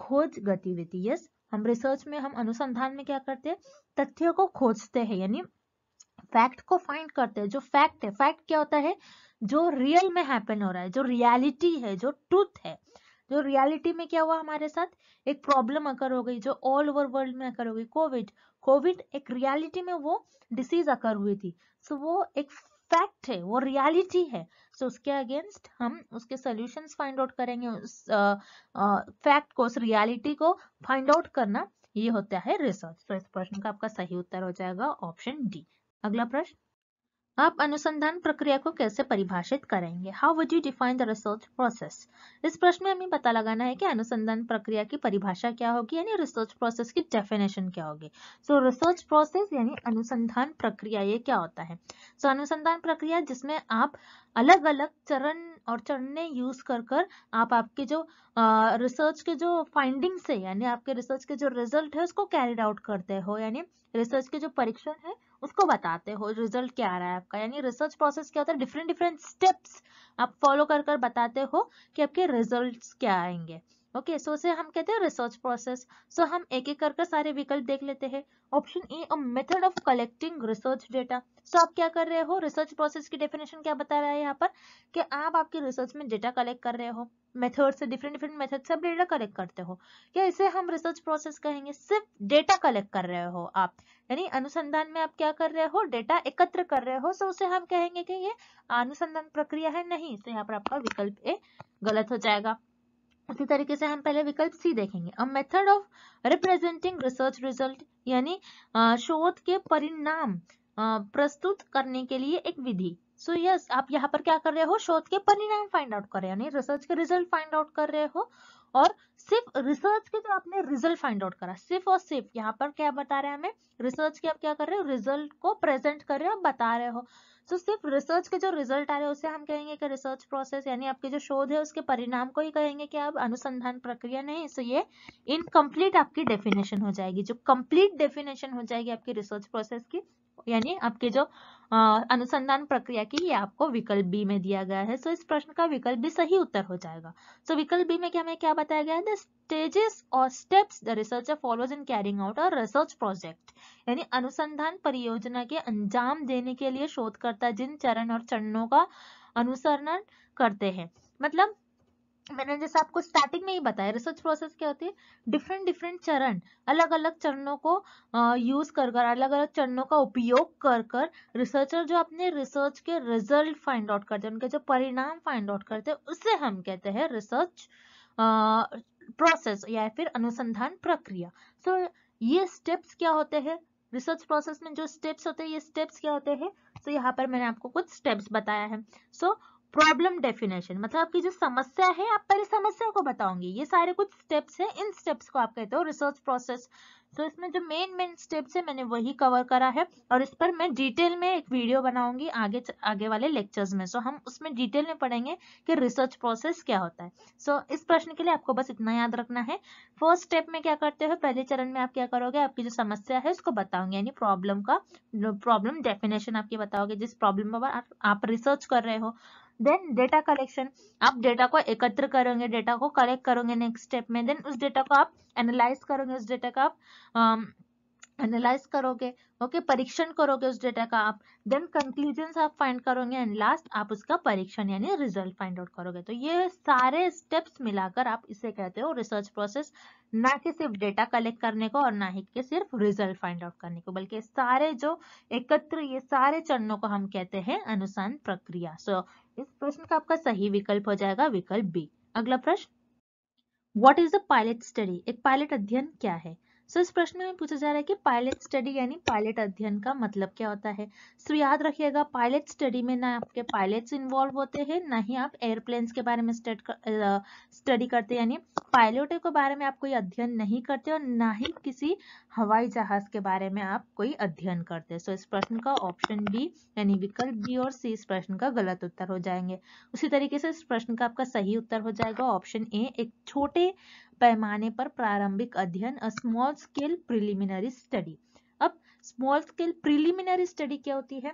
खोज गतिविधि यस हम रिसर्च में हम अनुसंधान में क्या करते हैं तथ्यों को खोजते हैं यानी फैक्ट को फाइंड करते हैं जो फैक्ट है फैक्ट क्या होता है जो रियल में हैपन हो रहा है जो रियलिटी है जो ट्रूथ है जो रियलिटी में क्या हुआ हमारे साथ एक प्रॉब्लम अकर हो गई जो ऑल ओवर वर्ल्ड में अकर हो गई कोविड कोविड एक रियलिटी में वो डिसीज अकर हुई थी सो so, वो एक फैक्ट है वो रियलिटी है सो so, उसके अगेंस्ट हम उसके सोल्यूशन फाइंड आउट करेंगे उस फैक्ट को उस रियालिटी को फाइंड आउट करना ये होता है रिसर्च तो इस प्रश्न का आपका सही उत्तर हो जाएगा ऑप्शन डी अगला प्रश्न आप अनुसंधान प्रक्रिया को कैसे परिभाषित करेंगे how would you define the research process इस प्रश्न में हमें पता लगाना है कि अनुसंधान प्रक्रिया की परिभाषा क्या होगी यानी रिसर्च प्रोसेस की डेफिनेशन क्या होगी सो रिसर्च प्रोसेस यानी अनुसंधान प्रक्रिया ये क्या होता है सो so, अनुसंधान प्रक्रिया जिसमें आप अलग अलग चरण और चरणें यूज कर कर आप आपके जो रिसर्च के जो फाइंडिंग्स है यानी आपके रिसर्च के जो रिजल्ट है उसको कैरिड आउट करते हो यानी रिसर्च के जो परीक्षण है उसको बताते हो रिजल्ट क्या आ रहा है आपका यानी रिसर्च प्रोसेस क्या होता है डिफरेंट डिफरेंट स्टेप्स आप फॉलो कर कर बताते हो कि आपके रिजल्ट क्या आएंगे ओके सो so से हम कहते हैं रिसर्च प्रोसेस सो हम एक एक करके सारे विकल्प देख लेते हैं option A a method of collecting research data so आप क्या कर रहे हो रिसर्च प्रोसेस की डेफिनेशन क्या बता रहा है यहाँ पर कि आप आपके रिसर्च में डेटा कलेक्ट कर रहे हो मेथड से डिफरेंट डिफरेंट मेथड से आप डेटा कलेक्ट करते हो क्या इसे हम रिसर्च प्रोसेस कहेंगे सिर्फ डेटा कलेक्ट कर रहे हो आप यानी अनुसंधान में आप क्या कर रहे हो डेटा एकत्र कर रहे हो सो उसे हम कहेंगे कि ये अनुसंधान प्रक्रिया है नहीं तो यहाँ पर आपका विकल्प ए गलत हो जाएगा उसी तरीके से हम पहले विकल्प सी देखेंगे a method of representing research result यानी शोध के परिणाम प्रस्तुत करने के लिए एक विधि सो so, यस yes, आप यहाँ पर क्या कर रहे हो शोध के परिणाम फाइंड आउट कर रहे हो यानी रिसर्च के रिजल्ट फाइंड आउट कर रहे हो और सिर्फ रिसर्च के जो तो आपने रिजल्ट फाइंड आउट करा सिर्फ और सिर्फ यहाँ पर क्या बता रहे हैं हमें रिसर्च के आप क्या कर रहे हो रिजल्ट को प्रेजेंट कर रहे हो बता रहे हो सो तो सिर्फ रिसर्च के जो रिजल्ट आ रहे हैं उसे हम कहेंगे कि रिसर्च प्रोसेस यानी आपके जो शोध है उसके परिणाम को ही कहेंगे कि आप अनुसंधान प्रक्रिया नहीं सो ये इनकम्प्लीट आपकी डेफिनेशन हो जाएगी जो कम्प्लीट डेफिनेशन हो जाएगी आपकी रिसर्च प्रोसेस की यानी आपके जो अनुसंधान प्रक्रिया की ये आपको विकल्प बी में दिया गया है सो इस प्रश्न का विकल्प बी सही उत्तर हो जाएगा सो विकल्प बी में क्या क्या बताया गया है द स्टेजेस और steps the researcher follows in carrying out और रिसर्च प्रोजेक्ट यानी अनुसंधान परियोजना के अंजाम देने के लिए शोधकर्ता जिन चरण और चरणों का अनुसरण करते हैं मतलब मैंने जैसे आपको स्टार्टिंग में ही बताया रिसर्च प्रोसेस क्या होती है डिफरेंट डिफरेंट चरण अलग अलग चरणों को यूज कर कर अलग अलग चरणों का उपयोग कर कर रिसर्चर जो अपने रिसर्च के रिजल्ट फाइंड आउट करते हैं उनके जो परिणाम फाइंड आउट करते हैं उसे हम कहते हैं रिसर्च प्रोसेस या फिर अनुसंधान प्रक्रिया सो so, ये स्टेप्स क्या होते हैं रिसर्च प्रोसेस में जो स्टेप्स होते हैं ये स्टेप्स क्या होते हैं सो so, यहाँ पर मैंने आपको कुछ स्टेप्स बताया है सो so, प्रॉब्लम डेफिनेशन मतलब आपकी जो समस्या है आप पहले समस्या को बताऊंगी ये सारे कुछ स्टेप्स हैं इन स्टेप्स को आप कहते हो रिसर्च प्रोसेस तो इसमें जो मेन मेन स्टेप्स है मैंने वही कवर करा है और इस पर मैं डिटेल में एक वीडियो बनाऊंगी आगे आगे वाले लेक्चर्स में सो so, हम उसमें डिटेल में पढ़ेंगे कि रिसर्च प्रोसेस क्या होता है सो so, इस प्रश्न के लिए आपको बस इतना याद रखना है फर्स्ट स्टेप में क्या करते हो पहले चरण में आप क्या करोगे आपकी जो समस्या है उसको बताओगे यानी प्रॉब्लम का प्रॉब्लम डेफिनेशन आपकी बताओगे जिस प्रॉब्लम पर आप रिसर्च कर रहे हो देन डेटा कलेक्शन आप डेटा को एकत्र करेंगे डेटा को कलेक्ट करोगे नेक्स्ट स्टेप में देन उस डेटा को आप एनालाइज करोगे उस डेटा का आप um, एनालाइज करोगे ओके परीक्षण करोगे उस डेटा का आप देन कंक्लूजन आप फाइंड करोगे एंड लास्ट आप उसका परीक्षण यानी रिजल्ट फाइंड आउट करोगे तो ये सारे स्टेप्स मिलाकर आप इसे कहते हो रिसर्च प्रोसेस ना कि सिर्फ डेटा कलेक्ट करने को और ना ही कि सिर्फ रिजल्ट फाइंड आउट करने को बल्कि सारे जो एकत्र ये सारे चरणों को हम कहते हैं अनुसार प्रक्रिया सो so, इस प्रश्न का आपका सही विकल्प हो जाएगा विकल्प बी अगला प्रश्न what is the pilot study एक पायलट अध्ययन क्या है सो इस प्रश्न में पूछा जा रहा है कि पायलट स्टडी यानी पायलट अध्ययन का मतलब क्या होता है सो so, याद रखिएगा पायलट स्टडी में ना आपके पायलट्स इन्वॉल्व होते हैं ना ही आप एयरप्लेन्स के बारे में स्टडी करते हैं यानी पायलटों के बारे में आप कोई अध्ययन नहीं करते और ना ही किसी हवाई जहाज के बारे में आप कोई अध्ययन करते सो so, इस प्रश्न का ऑप्शन बी यानी विकल्प बी और सी इस प्रश्न का गलत उत्तर हो जाएंगे उसी तरीके से इस प्रश्न का आपका सही उत्तर हो जाएगा ऑप्शन ए एक छोटे पैमाने पर प्रारंभिक अध्ययन स्मॉल स्केल प्रिलिमिनरी स्टडी अब स्मॉल स्केल प्रिलिमिनरी स्टडी क्या होती है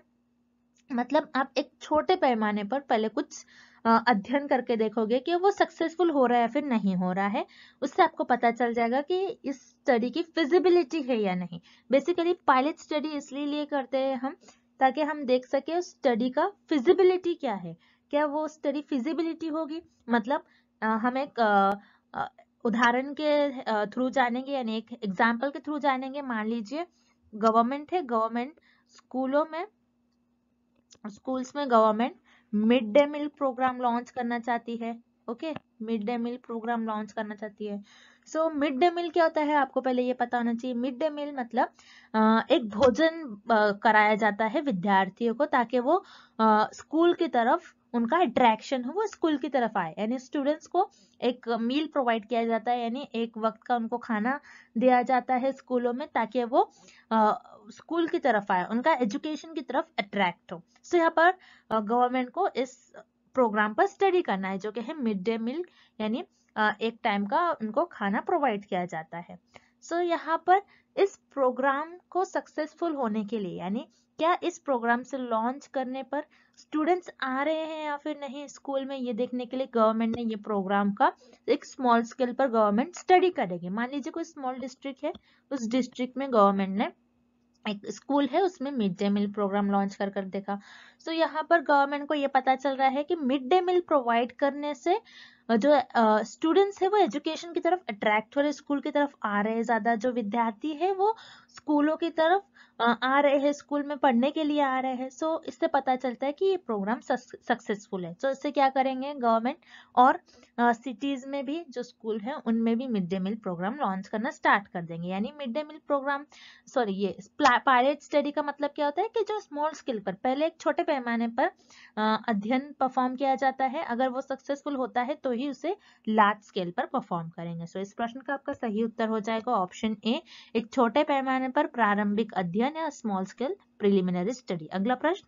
मतलब आप एक छोटे पैमाने पर पहले कुछ अध्ययन करके देखोगे कि वो सक्सेसफुल हो रहा है फिर नहीं हो रहा है उससे आपको पता चल जाएगा कि इस स्टडी की फिजिबिलिटी है या नहीं बेसिकली पायलट स्टडी इसलिए लिए करते हैं हम ताकि हम देख सके उस स्टडी का फिजिबिलिटी क्या है क्या वो स्टडी फिजिबिलिटी होगी मतलब हम एक उदाहरण के थ्रू जानेंगे यानी एक एग्जाम्पल के थ्रू जानेंगे मान लीजिए गवर्नमेंट है गवर्नमेंट स्कूलों में स्कूल्स में government mid day meal programme launch करना चाहती है okay mid day meal programme launch करना चाहती है सो मिड डे मील क्या होता है आपको पहले ये पता होना चाहिए मिड डे मील मतलब एक भोजन कराया जाता है विद्यार्थियों को ताकि वो स्कूल की तरफ उनका अट्रैक्शन हो वो स्कूल की तरफ आए यानी स्टूडेंट्स को एक मील प्रोवाइड किया जाता है यानी एक वक्त का उनको खाना दिया जाता है स्कूलों में ताकि वो स्कूल की तरफ आए उनका एजुकेशन की तरफ अट्रैक्ट हो सो यहाँ पर गवर्नमेंट को इस प्रोग्राम पर स्टडी करना है जो कि है मिड डे मील यानी एक टाइम का उनको खाना प्रोवाइड किया जाता है सो so, यहाँ पर इस प्रोग्राम को सक्सेसफुल होने के लिए यानी क्या इस प्रोग्राम से लॉन्च करने पर स्टूडेंट्स आ रहे हैं या फिर नहीं स्कूल में ये देखने के लिए गवर्नमेंट ने ये प्रोग्राम का एक स्मॉल स्केल पर गवर्नमेंट स्टडी करेगी मान लीजिए कोई स्मॉल डिस्ट्रिक्ट है उस डिस्ट्रिक्ट में गवर्नमेंट ने एक स्कूल है उसमें mid day meal programme launch कर कर देखा सो so, यहाँ पर गवर्नमेंट को ये पता चल रहा है कि मिड डे मील प्रोवाइड करने से जो स्टूडेंट्स uh, है वो एजुकेशन की तरफ अट्रैक्ट हो रहे स्कूल की तरफ आ रहे हैं ज़्यादा जो विद्यार्थी है वो स्कूलों की तरफ आ रहे हैं स्कूल में पढ़ने के लिए आ रहे हैं सो so, इससे पता चलता है कि ये प्रोग्राम सक्सेसफुल है सो so, इससे क्या करेंगे गवर्नमेंट और सिटीज़ में भी जो स्कूल है उनमें भी mid day meal programme launch करना स्टार्ट कर देंगे यानी mid day meal programme sorry ये पायलट स्टडी का मतलब क्या होता है कि जो स्मॉल स्केल पर पहले एक छोटे पैमाने पर अध्ययन परफॉर्म किया जाता है अगर वो सक्सेसफुल होता है तो ही उसे लार्ज स्केल पर परफॉर्म करेंगे सो so, इस प्रश्न का आपका सही उत्तर हो जाएगा ऑप्शन ए एक छोटे पैमाने पैनल पर प्रारंभिक अध्ययन या स्मॉल स्केल प्रिलिमिनरी स्टडी अगला प्रश्न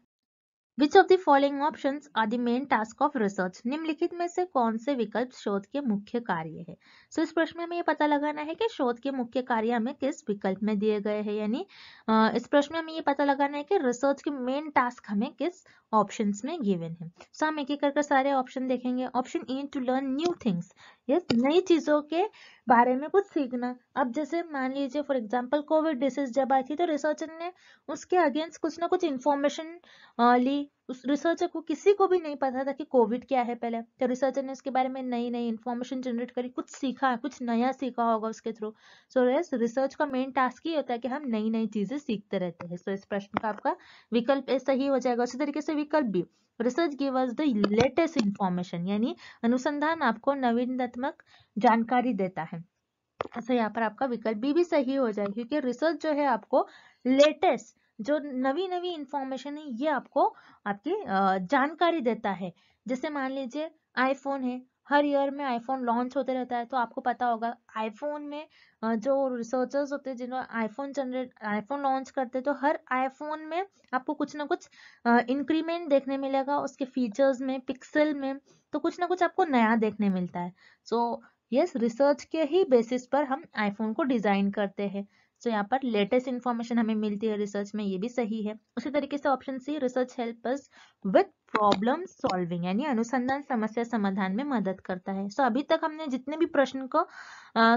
which of the following option are the main task of research निम्नलिखित में से कौन से विकल्प शोध के मुख्य कार्य है सो so, इस प्रश्न में हमें यह पता लगाना है कि शोध के मुख्य कार्य हमें किस विकल्प में दिए गए हैं यानी इस प्रश्न में हमें यह पता लगाना है कि रिसर्च के मेन टास्क हमें किस ऑप्शन में गिवन है सो so, हम एक एक करके सारे ऑप्शन देखेंगे option A to learn new things yes नई चीज़ों के बारे में कुछ सीखना अब जैसे मान लीजिए फॉर एग्जांपल कोविड डिसीज जब आई थी तो रिसर्चर ने उसके अगेंस्ट कुछ ना कुछ इन्फॉर्मेशन ली उस रिसर्चर को किसी को भी नहीं पता था कि कोविड क्या है पहले तो रिसर्चर ने उसके बारे में नई नई इन्फॉर्मेशन जनरेट करी कुछ सीखा कुछ नया सीखा होगा उसके थ्रू सो यस रिसर्च का मेन टास्क ही होता है कि हम नई नई चीजें सीखते रहते हैं सो so, इस प्रश्न का आपका विकल्प सही हो जाएगा उसी तरीके से विकल्प भी research give us the latest information यानी अनुसंधान आपको नवीनतात्मक जानकारी देता है ऐसे तो यहाँ पर आपका विकल्प भी, भी सही हो जाएगा क्योंकि रिसर्च जो है आपको लेटेस्ट जो नवी नवी इंफॉर्मेशन है ये आपको आपकी जानकारी देता है जैसे मान लीजिए आईफोन है हर ईयर में आईफोन लॉन्च होते रहता है तो आपको पता होगा आईफोन में जो रिसर्चर्स होते हैं जिन्होंने आईफोन जनरेट आईफोन लॉन्च करते तो हर आईफोन में आपको कुछ ना कुछ इंक्रीमेंट देखने मिलेगा उसके फीचर्स में पिक्सल में तो कुछ ना कुछ आपको नया देखने मिलता है सो यस रिसर्च के ही बेसिस पर हम आईफोन को डिज़ाइन करते हैं सो तो यहाँ पर लेटेस्ट इन्फॉर्मेशन हमें मिलती है रिसर्च में ये भी सही है उसी तरीके से option C research helpers with problem solving यानी अनुसंधान समस्या समाधान में मदद करता है सो so, अभी तक हमने जितने भी प्रश्न को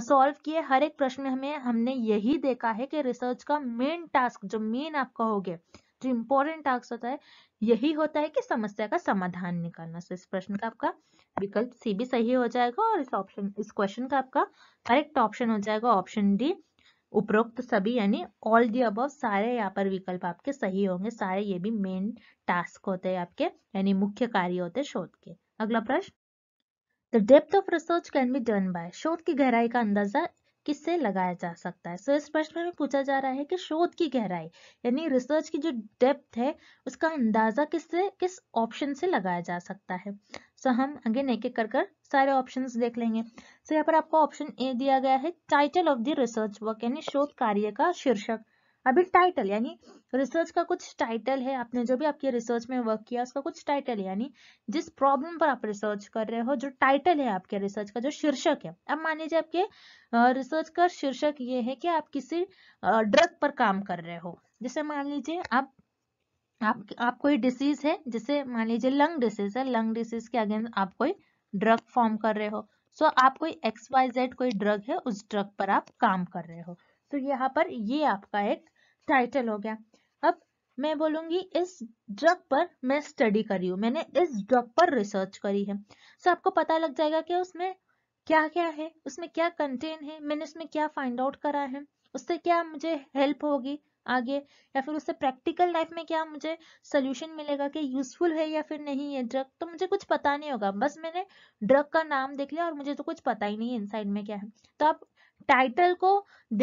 सॉल्व किए हर एक प्रश्न में हमें हमने यही देखा है कि रिसर्च का मेन टास्क जो मेन आपका हो गया जो इम्पोर्टेंट टास्क होता है यही होता है कि समस्या का समाधान निकालना सो so, इस प्रश्न का आपका विकल्प सी भी सही हो जाएगा और इस ऑप्शन इस क्वेश्चन का आपका करेक्ट ऑप्शन हो जाएगा ऑप्शन डी उपरोक्त सभी यानी ऑल दी अब सारे यहाँ पर विकल्प आपके सही होंगे सारे ये भी मेन टास्क होते हैं आपके यानी मुख्य कार्य होते हैं शोध के अगला प्रश्न the depth of research can be done by शोध की गहराई का अंदाजा किससे लगाया जा सकता है सो इस प्रश्न में पूछा जा रहा है कि शोध की गहराई यानी रिसर्च की जो डेप्थ है उसका अंदाजा किससे किस ऑप्शन से लगाया जा सकता है सो हम आगे एक एक कर सारे ऑप्शन देख लेंगे सो यहाँ पर आपको ऑप्शन ए दिया गया है title of the research work यानी शोध कार्य का शीर्षक अभी टाइटल यानी रिसर्च का कुछ टाइटल है आपने जो भी आपके रिसर्च में वर्क किया उसका कुछ टाइटल है यानी जिस प्रॉब्लम पर आप रिसर्च कर रहे हो जो टाइटल है आपके रिसर्च का जो शीर्षक है अब मान लीजिए आपके रिसर्च का शीर्षक ये है कि आप किसी ड्रग पर काम कर रहे हो जैसे मान लीजिए आप आप आप कोई डिसीज है जैसे मान लीजिए लंग डिसीज है लंग डिसीज के अगेंस्ट आप कोई ड्रग फॉर्म कर रहे हो सो so, आप कोई एक्स वाई जेड कोई ड्रग है उस ड्रग पर आप काम कर रहे हो तो यहाँ पर ये आपका एक टाइटल हो गया अब मैं बोलूंगी इस ड्रग पर मैं स्टडी करी हूँ मैंने इस ड्रग पर रिसर्च करी है सो आपको पता लग जाएगा कि उसमें क्या क्या है उसमें क्या कंटेन है मैंने उसमें क्या फाइंड आउट करा है उससे क्या मुझे हेल्प होगी आगे या फिर उससे प्रैक्टिकल लाइफ में क्या मुझे सोल्यूशन मिलेगा कि यूजफुल है या फिर नहीं है ड्रग तो मुझे कुछ पता नहीं होगा बस मैंने ड्रग का नाम देख लिया और मुझे तो कुछ पता ही नहीं इनसाइड में क्या है तो आप टाइटल को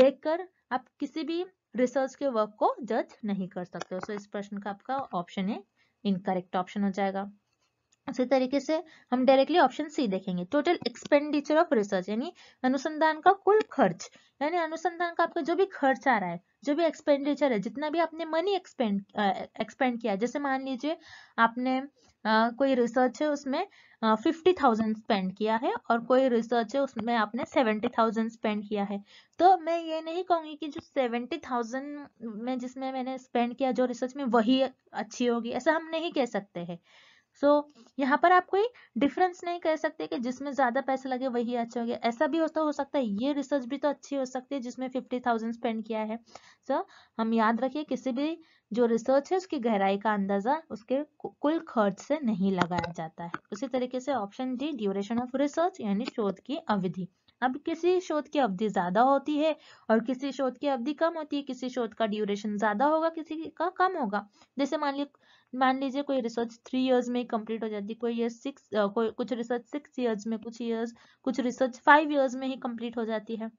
देखकर आप किसी भी रिसर्च के वर्क को जज नहीं कर सकते so, इस प्रश्न का आपका ऑप्शन है इनकरेक्ट ऑप्शन हो जाएगा उसी तरीके से हम डायरेक्टली ऑप्शन सी देखेंगे टोटल एक्सपेंडिचर ऑफ रिसर्च यानी अनुसंधान का कुल खर्च यानी अनुसंधान का आपका जो भी खर्च आ रहा है जो भी एक्सपेंडिचर है जितना भी आपने मनी एक्सपेंड एक्सपेंड किया जैसे मान लीजिए आपने कोई रिसर्च है उसमें फिफ्टी थाउजेंड स्पेंड किया है और कोई रिसर्च है उसमें आपने सेवेंटी थाउजेंड स्पेंड किया है तो मैं ये नहीं कहूंगी कि जो सेवेंटी थाउजेंड में जिसमें मैंने स्पेंड किया जो रिसर्च में वही अच्छी होगी ऐसा हम नहीं कह सकते हैं सो so, यहाँ पर आप कोई डिफरेंस नहीं कह सकते कि जिसमें ज़्यादा पैसे लगे वही अच्छे होंगे ऐसा भी होता हो सकता है ये रिसर्च भी तो अच्छी हो सकती है जिसमें फिफ्टी थाउजेंड स्पेंड किया है सो so, हम याद रखिए किसी भी जो रिसर्चर्स की गहराई का अंदाजा उसके कुल खर्च से नहीं लगाया जाता है उसी तरीके से option D duration of research यानी शोध की अवधि अब किसी शोध की अवधि ज्यादा होती है और किसी शोध की अवधि कम होती है किसी शोध का ड्यूरेशन ज्यादा होगा किसी का कम होगा जैसे मान ली मान लीजिए कोई रिसर्च थ्री इयर्स में कंप्लीट हो जाती है कोई ईयर सिक्स कोई कुछ रिसर्च सिक्स इयर्स में कुछ ईयर्स कुछ रिसर्च फाइव इयर्स में ही कंप्लीट हो जाती है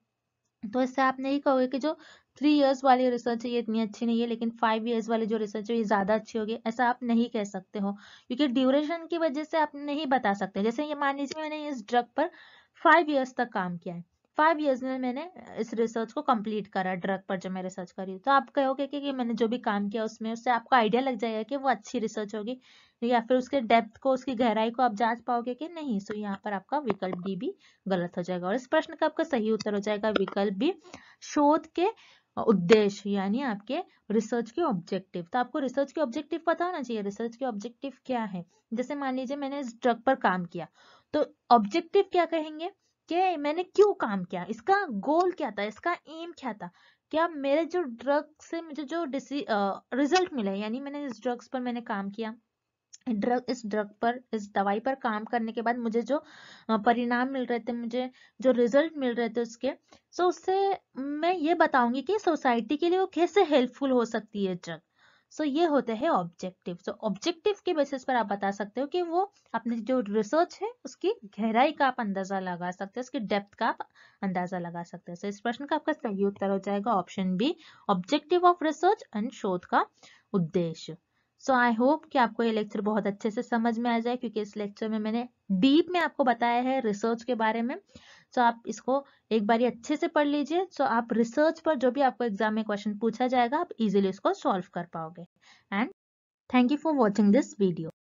तो इससे आप नहीं कहोगे कि जो थ्री इयर्स वाली रिसर्च है ये इतनी अच्छी नहीं है लेकिन फाइव इयर्स वाली जो रिसर्च है ये ज़्यादा अच्छी होगी ऐसा आप नहीं कह सकते हो क्योंकि ड्यूरेशन की वजह से आप नहीं बता सकते जैसे ये मान लीजिए मैंने इस ड्रग पर फाइव ईयर्स तक काम किया है फाइव इयर्स में मैंने इस रिसर्च को कंप्लीट करा ड्रग पर जब मैं रिसर्च करी हूँ तो आप कहोगे कि, कि मैंने जो भी काम किया उसमें उससे आपको आइडिया लग जाएगा कि वो अच्छी रिसर्च होगी या फिर उसके डेप्थ को उसकी गहराई को आप जांच पाओगे कि नहीं सो यहाँ पर आपका विकल्प डी भी गलत हो जाएगा और इस प्रश्न का आपका सही उत्तर हो जाएगा विकल्प बी शोध के उद्देश्य यानी आपके रिसर्च के ऑब्जेक्टिव तो आपको रिसर्च के ऑब्जेक्टिव पता होना चाहिए रिसर्च के ऑब्जेक्टिव क्या है जैसे मान लीजिए मैंने इस ड्रग पर काम किया तो ऑब्जेक्टिव क्या कहेंगे कि मैंने क्यों काम किया इसका गोल क्या था इसका एम क्या था क्या मेरे जो ड्रग से मुझे जो रिजल्ट मिला यानी मैंने इस ड्रग्स पर मैंने काम किया ड्रग इस ड्रग पर इस दवाई पर काम करने के बाद मुझे जो परिणाम मिल रहे थे मुझे जो रिजल्ट मिल रहे थे उसके सो उससे मैं ये बताऊंगी कि सोसाइटी के लिए वो कैसे हेल्पफुल हो सकती है ड्रग सो ये होते हैं ऑब्जेक्टिव सो ऑब्जेक्टिव के बेसिस पर आप बता सकते हो कि वो अपनी जो रिसर्च है उसकी गहराई का आप अंदाजा लगा सकते हो उसकी डेप्थ का आप अंदाजा लगा सकते हो सो so इस प्रश्न का आपका सही उत्तर हो जाएगा option B objective of research and शोध का उद्देश्य सो आई होप कि आपको ये लेक्चर बहुत अच्छे से समझ में आ जाए क्योंकि इस लेक्चर में मैंने डीप में आपको बताया है रिसर्च के बारे में सो so, आप इसको एक बार अच्छे से पढ़ लीजिए सो so, आप रिसर्च पर जो भी आपको एग्जाम में क्वेश्चन पूछा जाएगा आप इजिली उसको सॉल्व कर पाओगे and thank you for watching this video